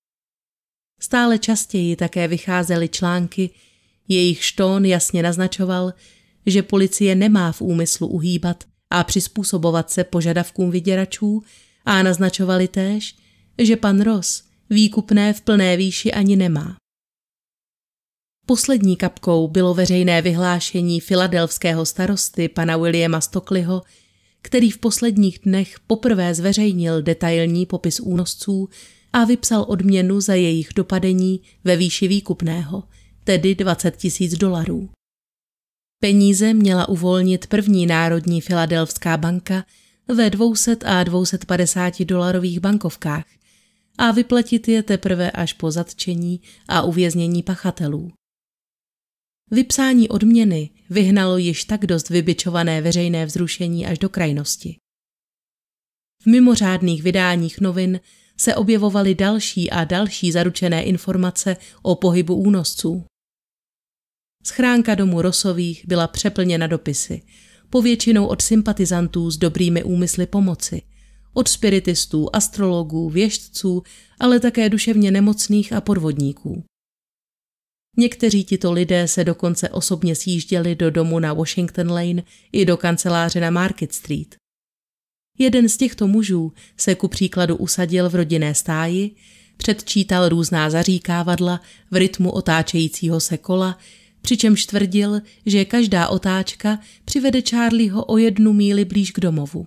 Speaker 1: Stále častěji také vycházely články, jejich štón jasně naznačoval, že policie nemá v úmyslu uhýbat a přizpůsobovat se požadavkům vyděračů a naznačovali též, že pan Ross výkupné v plné výši ani nemá. Poslední kapkou bylo veřejné vyhlášení filadelfského starosty pana Williama Stokliho, který v posledních dnech poprvé zveřejnil detailní popis únosců a vypsal odměnu za jejich dopadení ve výši výkupného, tedy 20 tisíc dolarů. Peníze měla uvolnit první národní filadelfská banka ve 200 a 250 dolarových bankovkách – a vyplatit je teprve až po zatčení a uvěznění pachatelů. Vypsání odměny vyhnalo již tak dost vybičované veřejné vzrušení až do krajnosti. V mimořádných vydáních novin se objevovaly další a další zaručené informace o pohybu únosců. Schránka domu Rosových byla přeplněna dopisy, povětšinou od sympatizantů s dobrými úmysly pomoci – od spiritistů, astrologů, věštců, ale také duševně nemocných a podvodníků. Někteří tito lidé se dokonce osobně sjížděli do domu na Washington Lane i do kanceláře na Market Street. Jeden z těchto mužů se ku příkladu usadil v rodinné stáji, předčítal různá zaříkávadla v rytmu otáčejícího se kola, přičemž tvrdil, že každá otáčka přivede Charlieho o jednu míli blíž k domovu.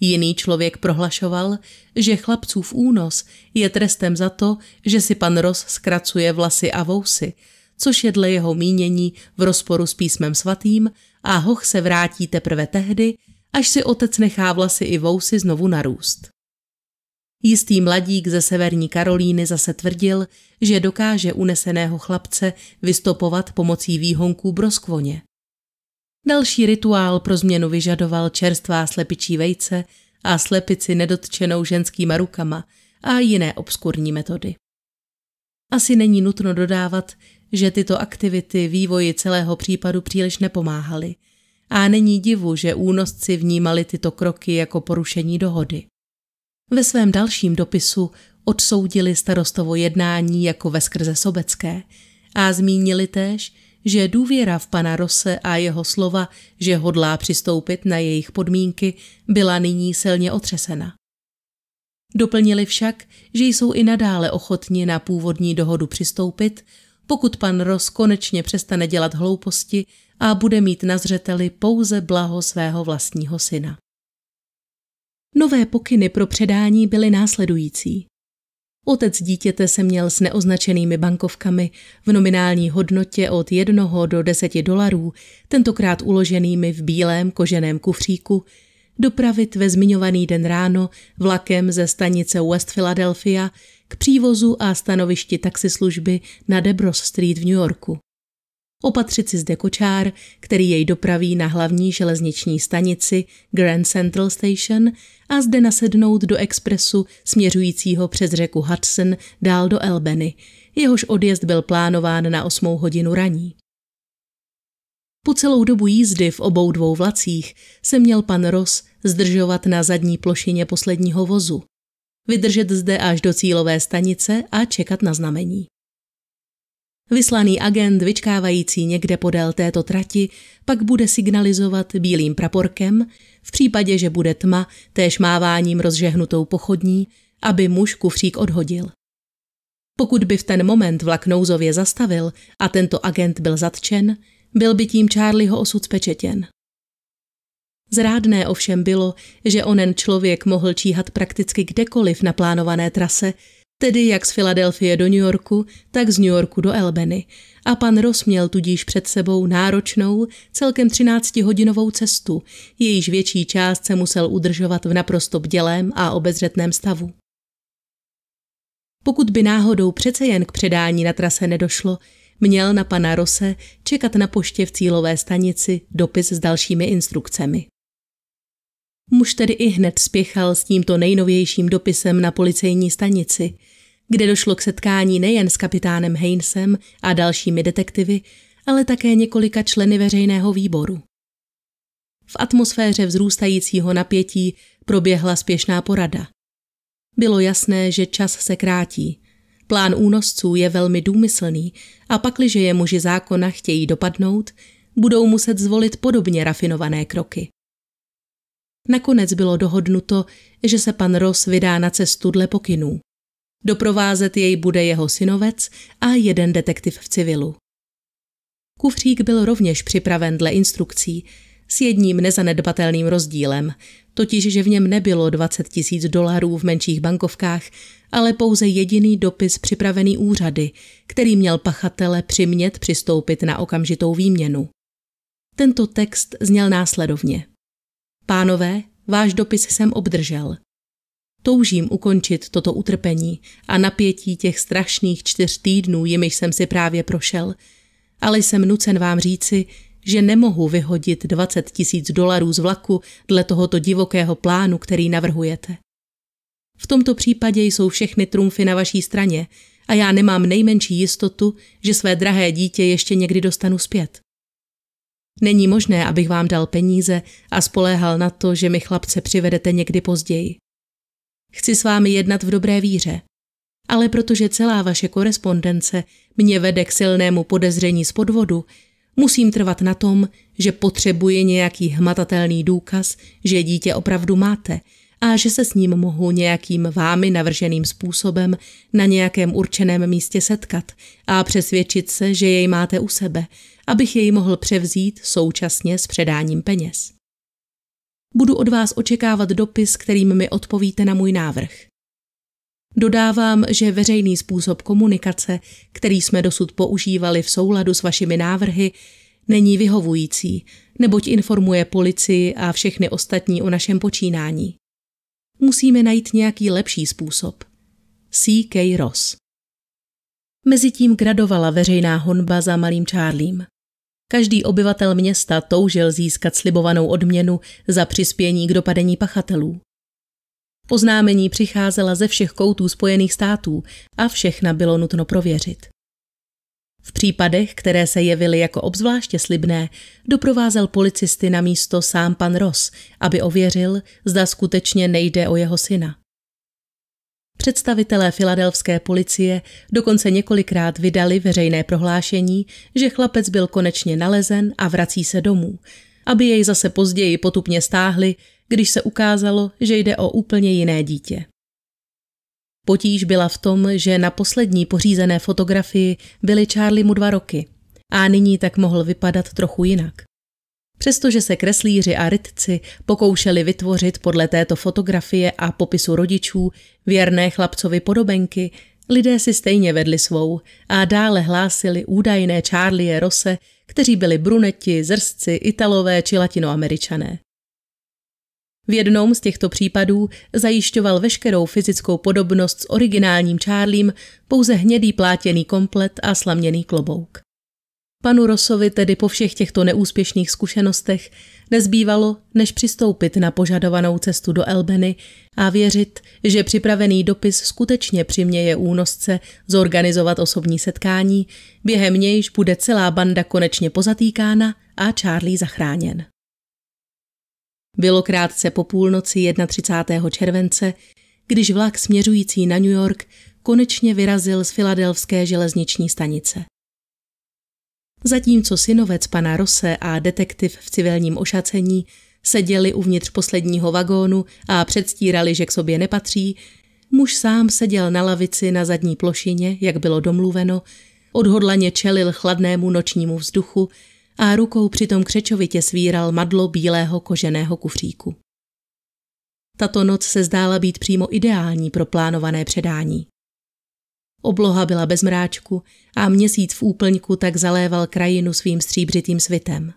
Speaker 1: Jiný člověk prohlašoval, že chlapcův únos je trestem za to, že si pan Ros zkracuje vlasy a vousy, což je dle jeho mínění v rozporu s písmem svatým a hoch se vrátí teprve tehdy, až si otec nechá vlasy i vousy znovu narůst. Jistý mladík ze severní Karolíny zase tvrdil, že dokáže uneseného chlapce vystopovat pomocí výhonků broskvoně. Další rituál pro změnu vyžadoval čerstvá slepičí vejce a slepici nedotčenou ženskýma rukama a jiné obskurní metody. Asi není nutno dodávat, že tyto aktivity vývoji celého případu příliš nepomáhaly a není divu, že únosci vnímali tyto kroky jako porušení dohody. Ve svém dalším dopisu odsoudili starostovo jednání jako veskrze sobecké a zmínili též, že důvěra v pana Rose a jeho slova, že hodlá přistoupit na jejich podmínky, byla nyní silně otřesena. Doplnili však, že jsou i nadále ochotni na původní dohodu přistoupit, pokud pan Ross konečně přestane dělat hlouposti a bude mít na zřeteli pouze blaho svého vlastního syna. Nové pokyny pro předání byly následující. Otec dítěte se měl s neoznačenými bankovkami v nominální hodnotě od 1 do 10 dolarů, tentokrát uloženými v bílém koženém kufříku, dopravit ve zmiňovaný den ráno vlakem ze stanice West Philadelphia k přívozu a stanovišti taxislužby na Debros Street v New Yorku opatřit si zde kočár, který jej dopraví na hlavní železniční stanici Grand Central Station a zde nasednout do expresu směřujícího přes řeku Hudson dál do Albany. Jehož odjezd byl plánován na 8 hodinu raní. Po celou dobu jízdy v obou dvou vlacích se měl pan Ross zdržovat na zadní plošině posledního vozu. Vydržet zde až do cílové stanice a čekat na znamení. Vyslaný agent vyčkávající někde podél této trati pak bude signalizovat bílým praporkem, v případě, že bude tma, též máváním rozžehnutou pochodní, aby muž kufřík odhodil. Pokud by v ten moment vlak nouzově zastavil a tento agent byl zatčen, byl by tím Charlieho osud spečetěn. Zrádné ovšem bylo, že onen člověk mohl číhat prakticky kdekoliv na plánované trase, tedy jak z Filadelfie do New Yorku, tak z New Yorku do Albany. A pan Ross měl tudíž před sebou náročnou, celkem 13-hodinovou cestu, jejíž větší část se musel udržovat v naprosto bdělém a obezřetném stavu. Pokud by náhodou přece jen k předání na trase nedošlo, měl na pana Rose čekat na poště v cílové stanici dopis s dalšími instrukcemi. Muž tedy i hned spěchal s tímto nejnovějším dopisem na policejní stanici, kde došlo k setkání nejen s kapitánem Heinsem a dalšími detektivy, ale také několika členy veřejného výboru. V atmosféře vzrůstajícího napětí proběhla spěšná porada. Bylo jasné, že čas se krátí. Plán únosců je velmi důmyslný a pakliže je muži zákona chtějí dopadnout, budou muset zvolit podobně rafinované kroky. Nakonec bylo dohodnuto, že se pan Ross vydá na cestu dle pokynů. Doprovázet jej bude jeho synovec a jeden detektiv v civilu. Kufřík byl rovněž připraven dle instrukcí, s jedním nezanedbatelným rozdílem, totiž že v něm nebylo 20 tisíc dolarů v menších bankovkách, ale pouze jediný dopis připravený úřady, který měl pachatele přimět přistoupit na okamžitou výměnu. Tento text zněl následovně. Pánové, váš dopis jsem obdržel. Toužím ukončit toto utrpení a napětí těch strašných čtyř týdnů, jimiž jsem si právě prošel, ale jsem nucen vám říci, že nemohu vyhodit 20 tisíc dolarů z vlaku dle tohoto divokého plánu, který navrhujete. V tomto případě jsou všechny trumfy na vaší straně a já nemám nejmenší jistotu, že své drahé dítě ještě někdy dostanu zpět. Není možné, abych vám dal peníze a spoléhal na to, že mi chlapce přivedete někdy později. Chci s vámi jednat v dobré víře, ale protože celá vaše korespondence mě vede k silnému podezření z podvodu, musím trvat na tom, že potřebuji nějaký hmatatelný důkaz, že dítě opravdu máte a že se s ním mohu nějakým vámi navrženým způsobem na nějakém určeném místě setkat a přesvědčit se, že jej máte u sebe abych jej mohl převzít současně s předáním peněz. Budu od vás očekávat dopis, kterým mi odpovíte na můj návrh. Dodávám, že veřejný způsob komunikace, který jsme dosud používali v souladu s vašimi návrhy, není vyhovující, neboť informuje policii a všechny ostatní o našem počínání. Musíme najít nějaký lepší způsob. C.K. Ross Mezitím gradovala veřejná honba za malým Charliem. Každý obyvatel města toužil získat slibovanou odměnu za přispění k dopadení pachatelů. Oznámení přicházela ze všech koutů Spojených států a všechna bylo nutno prověřit. V případech, které se jevily jako obzvláště slibné, doprovázel policisty na místo sám pan Ross, aby ověřil, zda skutečně nejde o jeho syna. Představitelé filadelfské policie dokonce několikrát vydali veřejné prohlášení, že chlapec byl konečně nalezen a vrací se domů, aby jej zase později potupně stáhli, když se ukázalo, že jde o úplně jiné dítě. Potíž byla v tom, že na poslední pořízené fotografii byly mu dva roky a nyní tak mohl vypadat trochu jinak. Přestože se kreslíři a rytci pokoušeli vytvořit podle této fotografie a popisu rodičů věrné chlapcovi podobenky, lidé si stejně vedli svou a dále hlásili údajné Charlie Rose, kteří byli bruneti, zrsci, italové či latinoameričané. V jednom z těchto případů zajišťoval veškerou fyzickou podobnost s originálním Charliem pouze hnědý plátěný komplet a slaměný klobouk. Panu Rosovi tedy po všech těchto neúspěšných zkušenostech nezbývalo, než přistoupit na požadovanou cestu do Elbeny a věřit, že připravený dopis skutečně přiměje únosce zorganizovat osobní setkání, během nějž bude celá banda konečně pozatýkána a Charlie zachráněn. Bylo krátce po půlnoci 31. července, když vlak směřující na New York konečně vyrazil z filadelfské železniční stanice. Zatímco synovec pana Rose a detektiv v civilním ošacení seděli uvnitř posledního vagónu a předstírali, že k sobě nepatří, muž sám seděl na lavici na zadní plošině, jak bylo domluveno, odhodlaně čelil chladnému nočnímu vzduchu a rukou přitom křečovitě svíral madlo bílého koženého kufříku. Tato noc se zdála být přímo ideální pro plánované předání. Obloha byla bez mráčku a měsíc v úplňku tak zaléval krajinu svým stříbřitým svitem.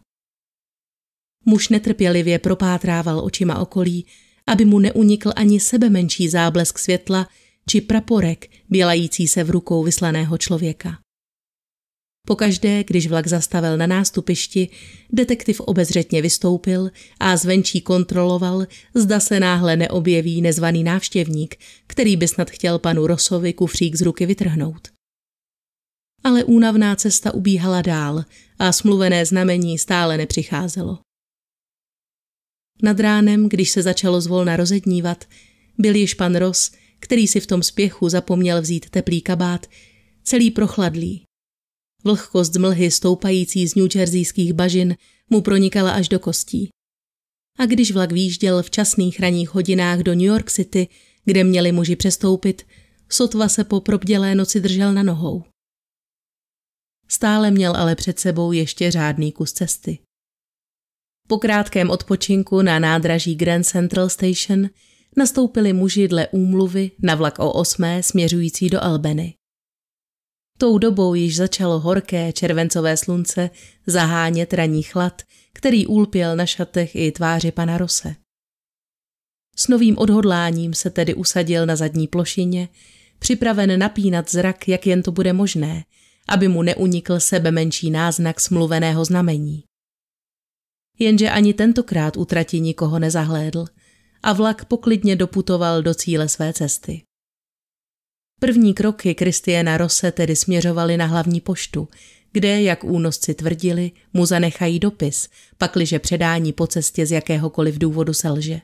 Speaker 1: Muž netrpělivě propátrával očima okolí, aby mu neunikl ani sebe menší záblesk světla či praporek bělající se v rukou vyslaného člověka. Pokaždé, když vlak zastavil na nástupišti, detektiv obezřetně vystoupil a zvenčí kontroloval, zda se náhle neobjeví nezvaný návštěvník, který by snad chtěl panu Rosovi kufřík z ruky vytrhnout. Ale únavná cesta ubíhala dál a smluvené znamení stále nepřicházelo. Nad ránem, když se začalo zvolna rozednívat, byl již pan Ros, který si v tom spěchu zapomněl vzít teplý kabát, celý prochladlý Vlhkost mlhy stoupající z newjerseyských bažin mu pronikala až do kostí. A když vlak výjížděl v časných ranních hodinách do New York City, kde měli muži přestoupit, sotva se po probdělé noci držel na nohou. Stále měl ale před sebou ještě řádný kus cesty. Po krátkém odpočinku na nádraží Grand Central Station nastoupili muži dle úmluvy na vlak o osmé směřující do Albany. Tou dobou již začalo horké červencové slunce zahánět raní chlad, který úlpěl na šatech i tváři pana Rose. S novým odhodláním se tedy usadil na zadní plošině, připraven napínat zrak, jak jen to bude možné, aby mu neunikl sebe menší náznak smluveného znamení. Jenže ani tentokrát utrati nikoho nezahlédl a vlak poklidně doputoval do cíle své cesty. První kroky Kristiana Rose tedy směřovaly na hlavní poštu, kde, jak únosci tvrdili, mu zanechají dopis, pakliže předání po cestě z jakéhokoliv důvodu selže.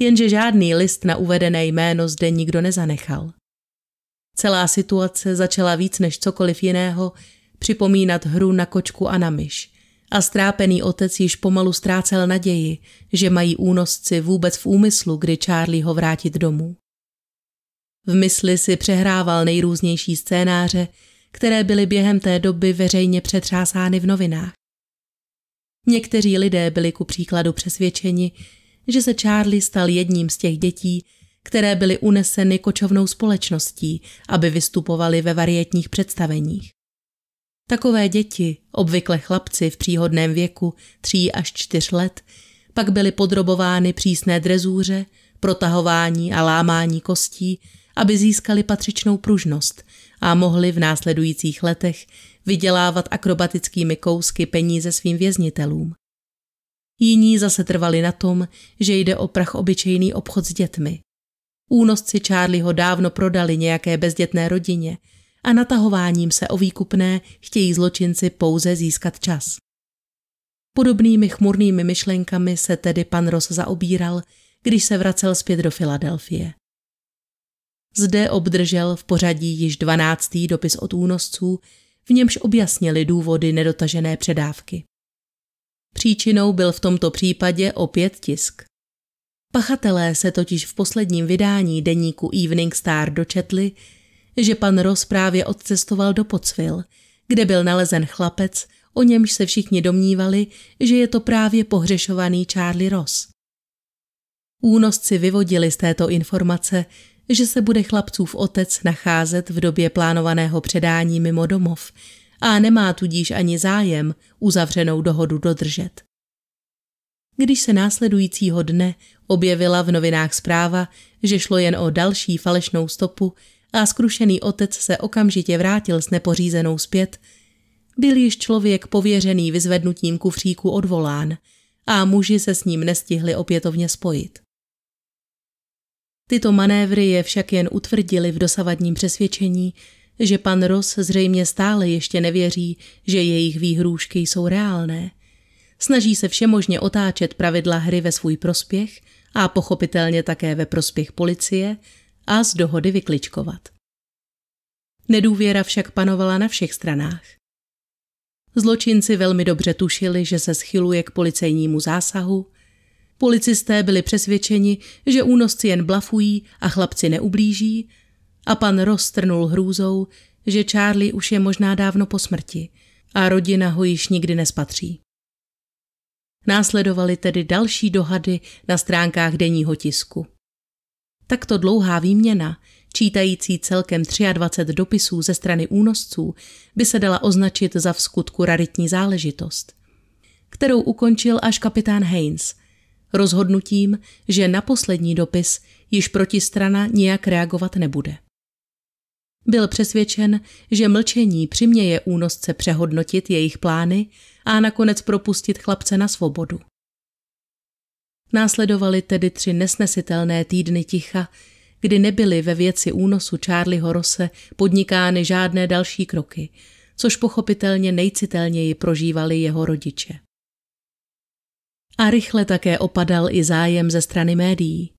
Speaker 1: Jenže žádný list na uvedené jméno zde nikdo nezanechal. Celá situace začala víc než cokoliv jiného připomínat hru na kočku a na myš. A strápený otec již pomalu ztrácel naději, že mají únosci vůbec v úmyslu kdy Charlie ho vrátit domů. V mysli si přehrával nejrůznější scénáře, které byly během té doby veřejně přetřásány v novinách. Někteří lidé byli ku příkladu přesvědčeni, že se Charlie stal jedním z těch dětí, které byly uneseny kočovnou společností, aby vystupovali ve varietních představeních. Takové děti, obvykle chlapci v příhodném věku tří až čtyř let, pak byly podrobovány přísné drezůře, protahování a lámání kostí, aby získali patřičnou pružnost a mohli v následujících letech vydělávat akrobatickými kousky peníze svým věznitelům. Jiní zase trvali na tom, že jde o prach obyčejný obchod s dětmi. Únosci Charlieho dávno prodali nějaké bezdětné rodině a natahováním se o výkupné chtějí zločinci pouze získat čas. Podobnými chmurnými myšlenkami se tedy pan Ross zaobíral, když se vracel zpět do Filadelfie. Zde obdržel v pořadí již dvanáctý dopis od únosců, v němž objasnili důvody nedotažené předávky. Příčinou byl v tomto případě opět tisk. Pachatelé se totiž v posledním vydání deníku Evening Star dočetli, že pan Ross právě odcestoval do Pocvil, kde byl nalezen chlapec, o němž se všichni domnívali, že je to právě pohřešovaný Charlie Ross. Únosci vyvodili z této informace, že se bude chlapcův otec nacházet v době plánovaného předání mimo domov a nemá tudíž ani zájem uzavřenou dohodu dodržet. Když se následujícího dne objevila v novinách zpráva, že šlo jen o další falešnou stopu a skrušený otec se okamžitě vrátil s nepořízenou zpět, byl již člověk pověřený vyzvednutím kufříku odvolán a muži se s ním nestihli opětovně spojit. Tyto manévry je však jen utvrdili v dosavadním přesvědčení, že pan Ross zřejmě stále ještě nevěří, že jejich výhrůžky jsou reálné. Snaží se všemožně otáčet pravidla hry ve svůj prospěch a pochopitelně také ve prospěch policie a z dohody vykličkovat. Nedůvěra však panovala na všech stranách. Zločinci velmi dobře tušili, že se schyluje k policejnímu zásahu Policisté byli přesvědčeni, že únosci jen blafují a chlapci neublíží a pan roztrnul hrůzou, že Charlie už je možná dávno po smrti a rodina ho již nikdy nespatří. Následovaly tedy další dohady na stránkách denního tisku. Takto dlouhá výměna, čítající celkem 23 dopisů ze strany únosců, by se dala označit za vskutku raritní záležitost, kterou ukončil až kapitán Haynes – rozhodnutím, že na poslední dopis již protistrana nijak reagovat nebude. Byl přesvědčen, že mlčení přiměje únosce přehodnotit jejich plány a nakonec propustit chlapce na svobodu. Následovaly tedy tři nesnesitelné týdny ticha, kdy nebyly ve věci únosu Charlieho Rose podnikány žádné další kroky, což pochopitelně nejcitelněji prožívali jeho rodiče a rychle také opadal i zájem ze strany médií.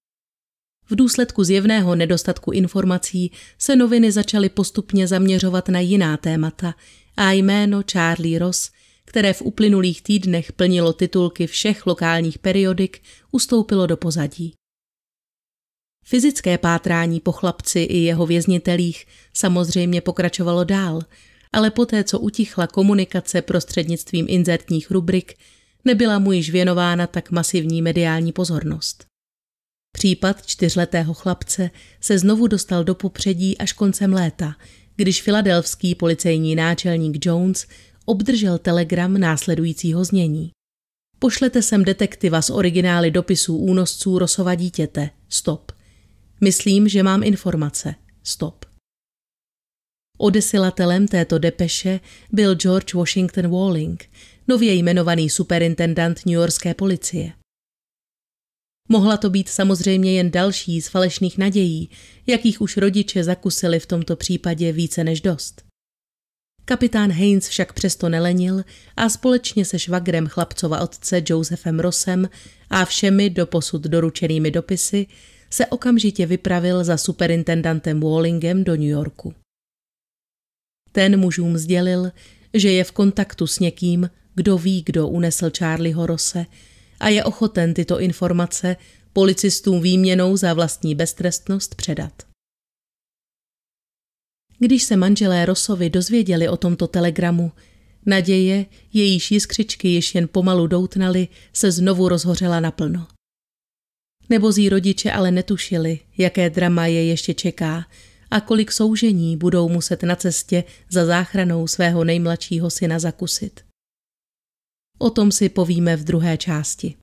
Speaker 1: V důsledku zjevného nedostatku informací se noviny začaly postupně zaměřovat na jiná témata a jméno Charlie Ross, které v uplynulých týdnech plnilo titulky všech lokálních periodik, ustoupilo do pozadí. Fyzické pátrání po chlapci i jeho věznitelích samozřejmě pokračovalo dál, ale poté, co utichla komunikace prostřednictvím inzertních rubrik, nebyla mu již věnována tak masivní mediální pozornost. Případ čtyřletého chlapce se znovu dostal do popředí až koncem léta, když filadelfský policejní náčelník Jones obdržel telegram následujícího znění. Pošlete sem detektiva s originály dopisů únosců Rosova dítěte. Stop. Myslím, že mám informace. Stop. Odesilatelem této depeše byl George Washington Walling – nově jmenovaný superintendant New Yorkské policie. Mohla to být samozřejmě jen další z falešných nadějí, jakých už rodiče zakusili v tomto případě více než dost. Kapitán Haynes však přesto nelenil a společně se švagrem chlapcova otce Josephem Rosem a všemi doposud doručenými dopisy se okamžitě vypravil za superintendantem Wallingem do New Yorku. Ten mužům sdělil, že je v kontaktu s někým, kdo ví, kdo unesl Charlieho Rose a je ochoten tyto informace policistům výměnou za vlastní beztrestnost předat. Když se manželé Rosovi dozvěděli o tomto telegramu, naděje, jejíž jiskřičky již jen pomalu doutnaly, se znovu rozhořela naplno. Nebozí rodiče ale netušili, jaké drama je ještě čeká a kolik soužení budou muset na cestě za záchranou svého nejmladšího syna zakusit. O tom si povíme v druhé části.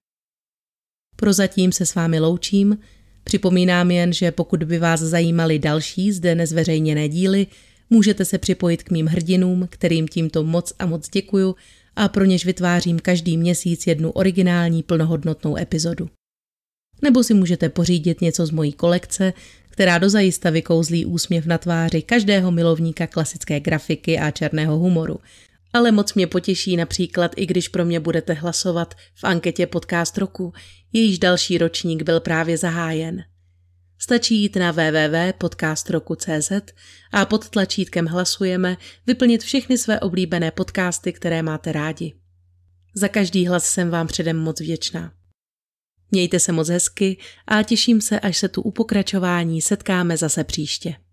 Speaker 1: Prozatím se s vámi loučím. Připomínám jen, že pokud by vás zajímaly další zde nezveřejněné díly, můžete se připojit k mým hrdinům, kterým tímto moc a moc děkuju a pro něž vytvářím každý měsíc jednu originální plnohodnotnou epizodu. Nebo si můžete pořídit něco z mojí kolekce, která dozajista vykouzlí úsměv na tváři každého milovníka klasické grafiky a černého humoru, ale moc mě potěší například, i když pro mě budete hlasovat v anketě Podcast roku, jejíž další ročník byl právě zahájen. Stačí jít na www.podcastroku.cz a pod tlačítkem Hlasujeme vyplnit všechny své oblíbené podcasty, které máte rádi. Za každý hlas jsem vám předem moc věčná. Mějte se moc hezky a těším se, až se tu u pokračování setkáme zase příště.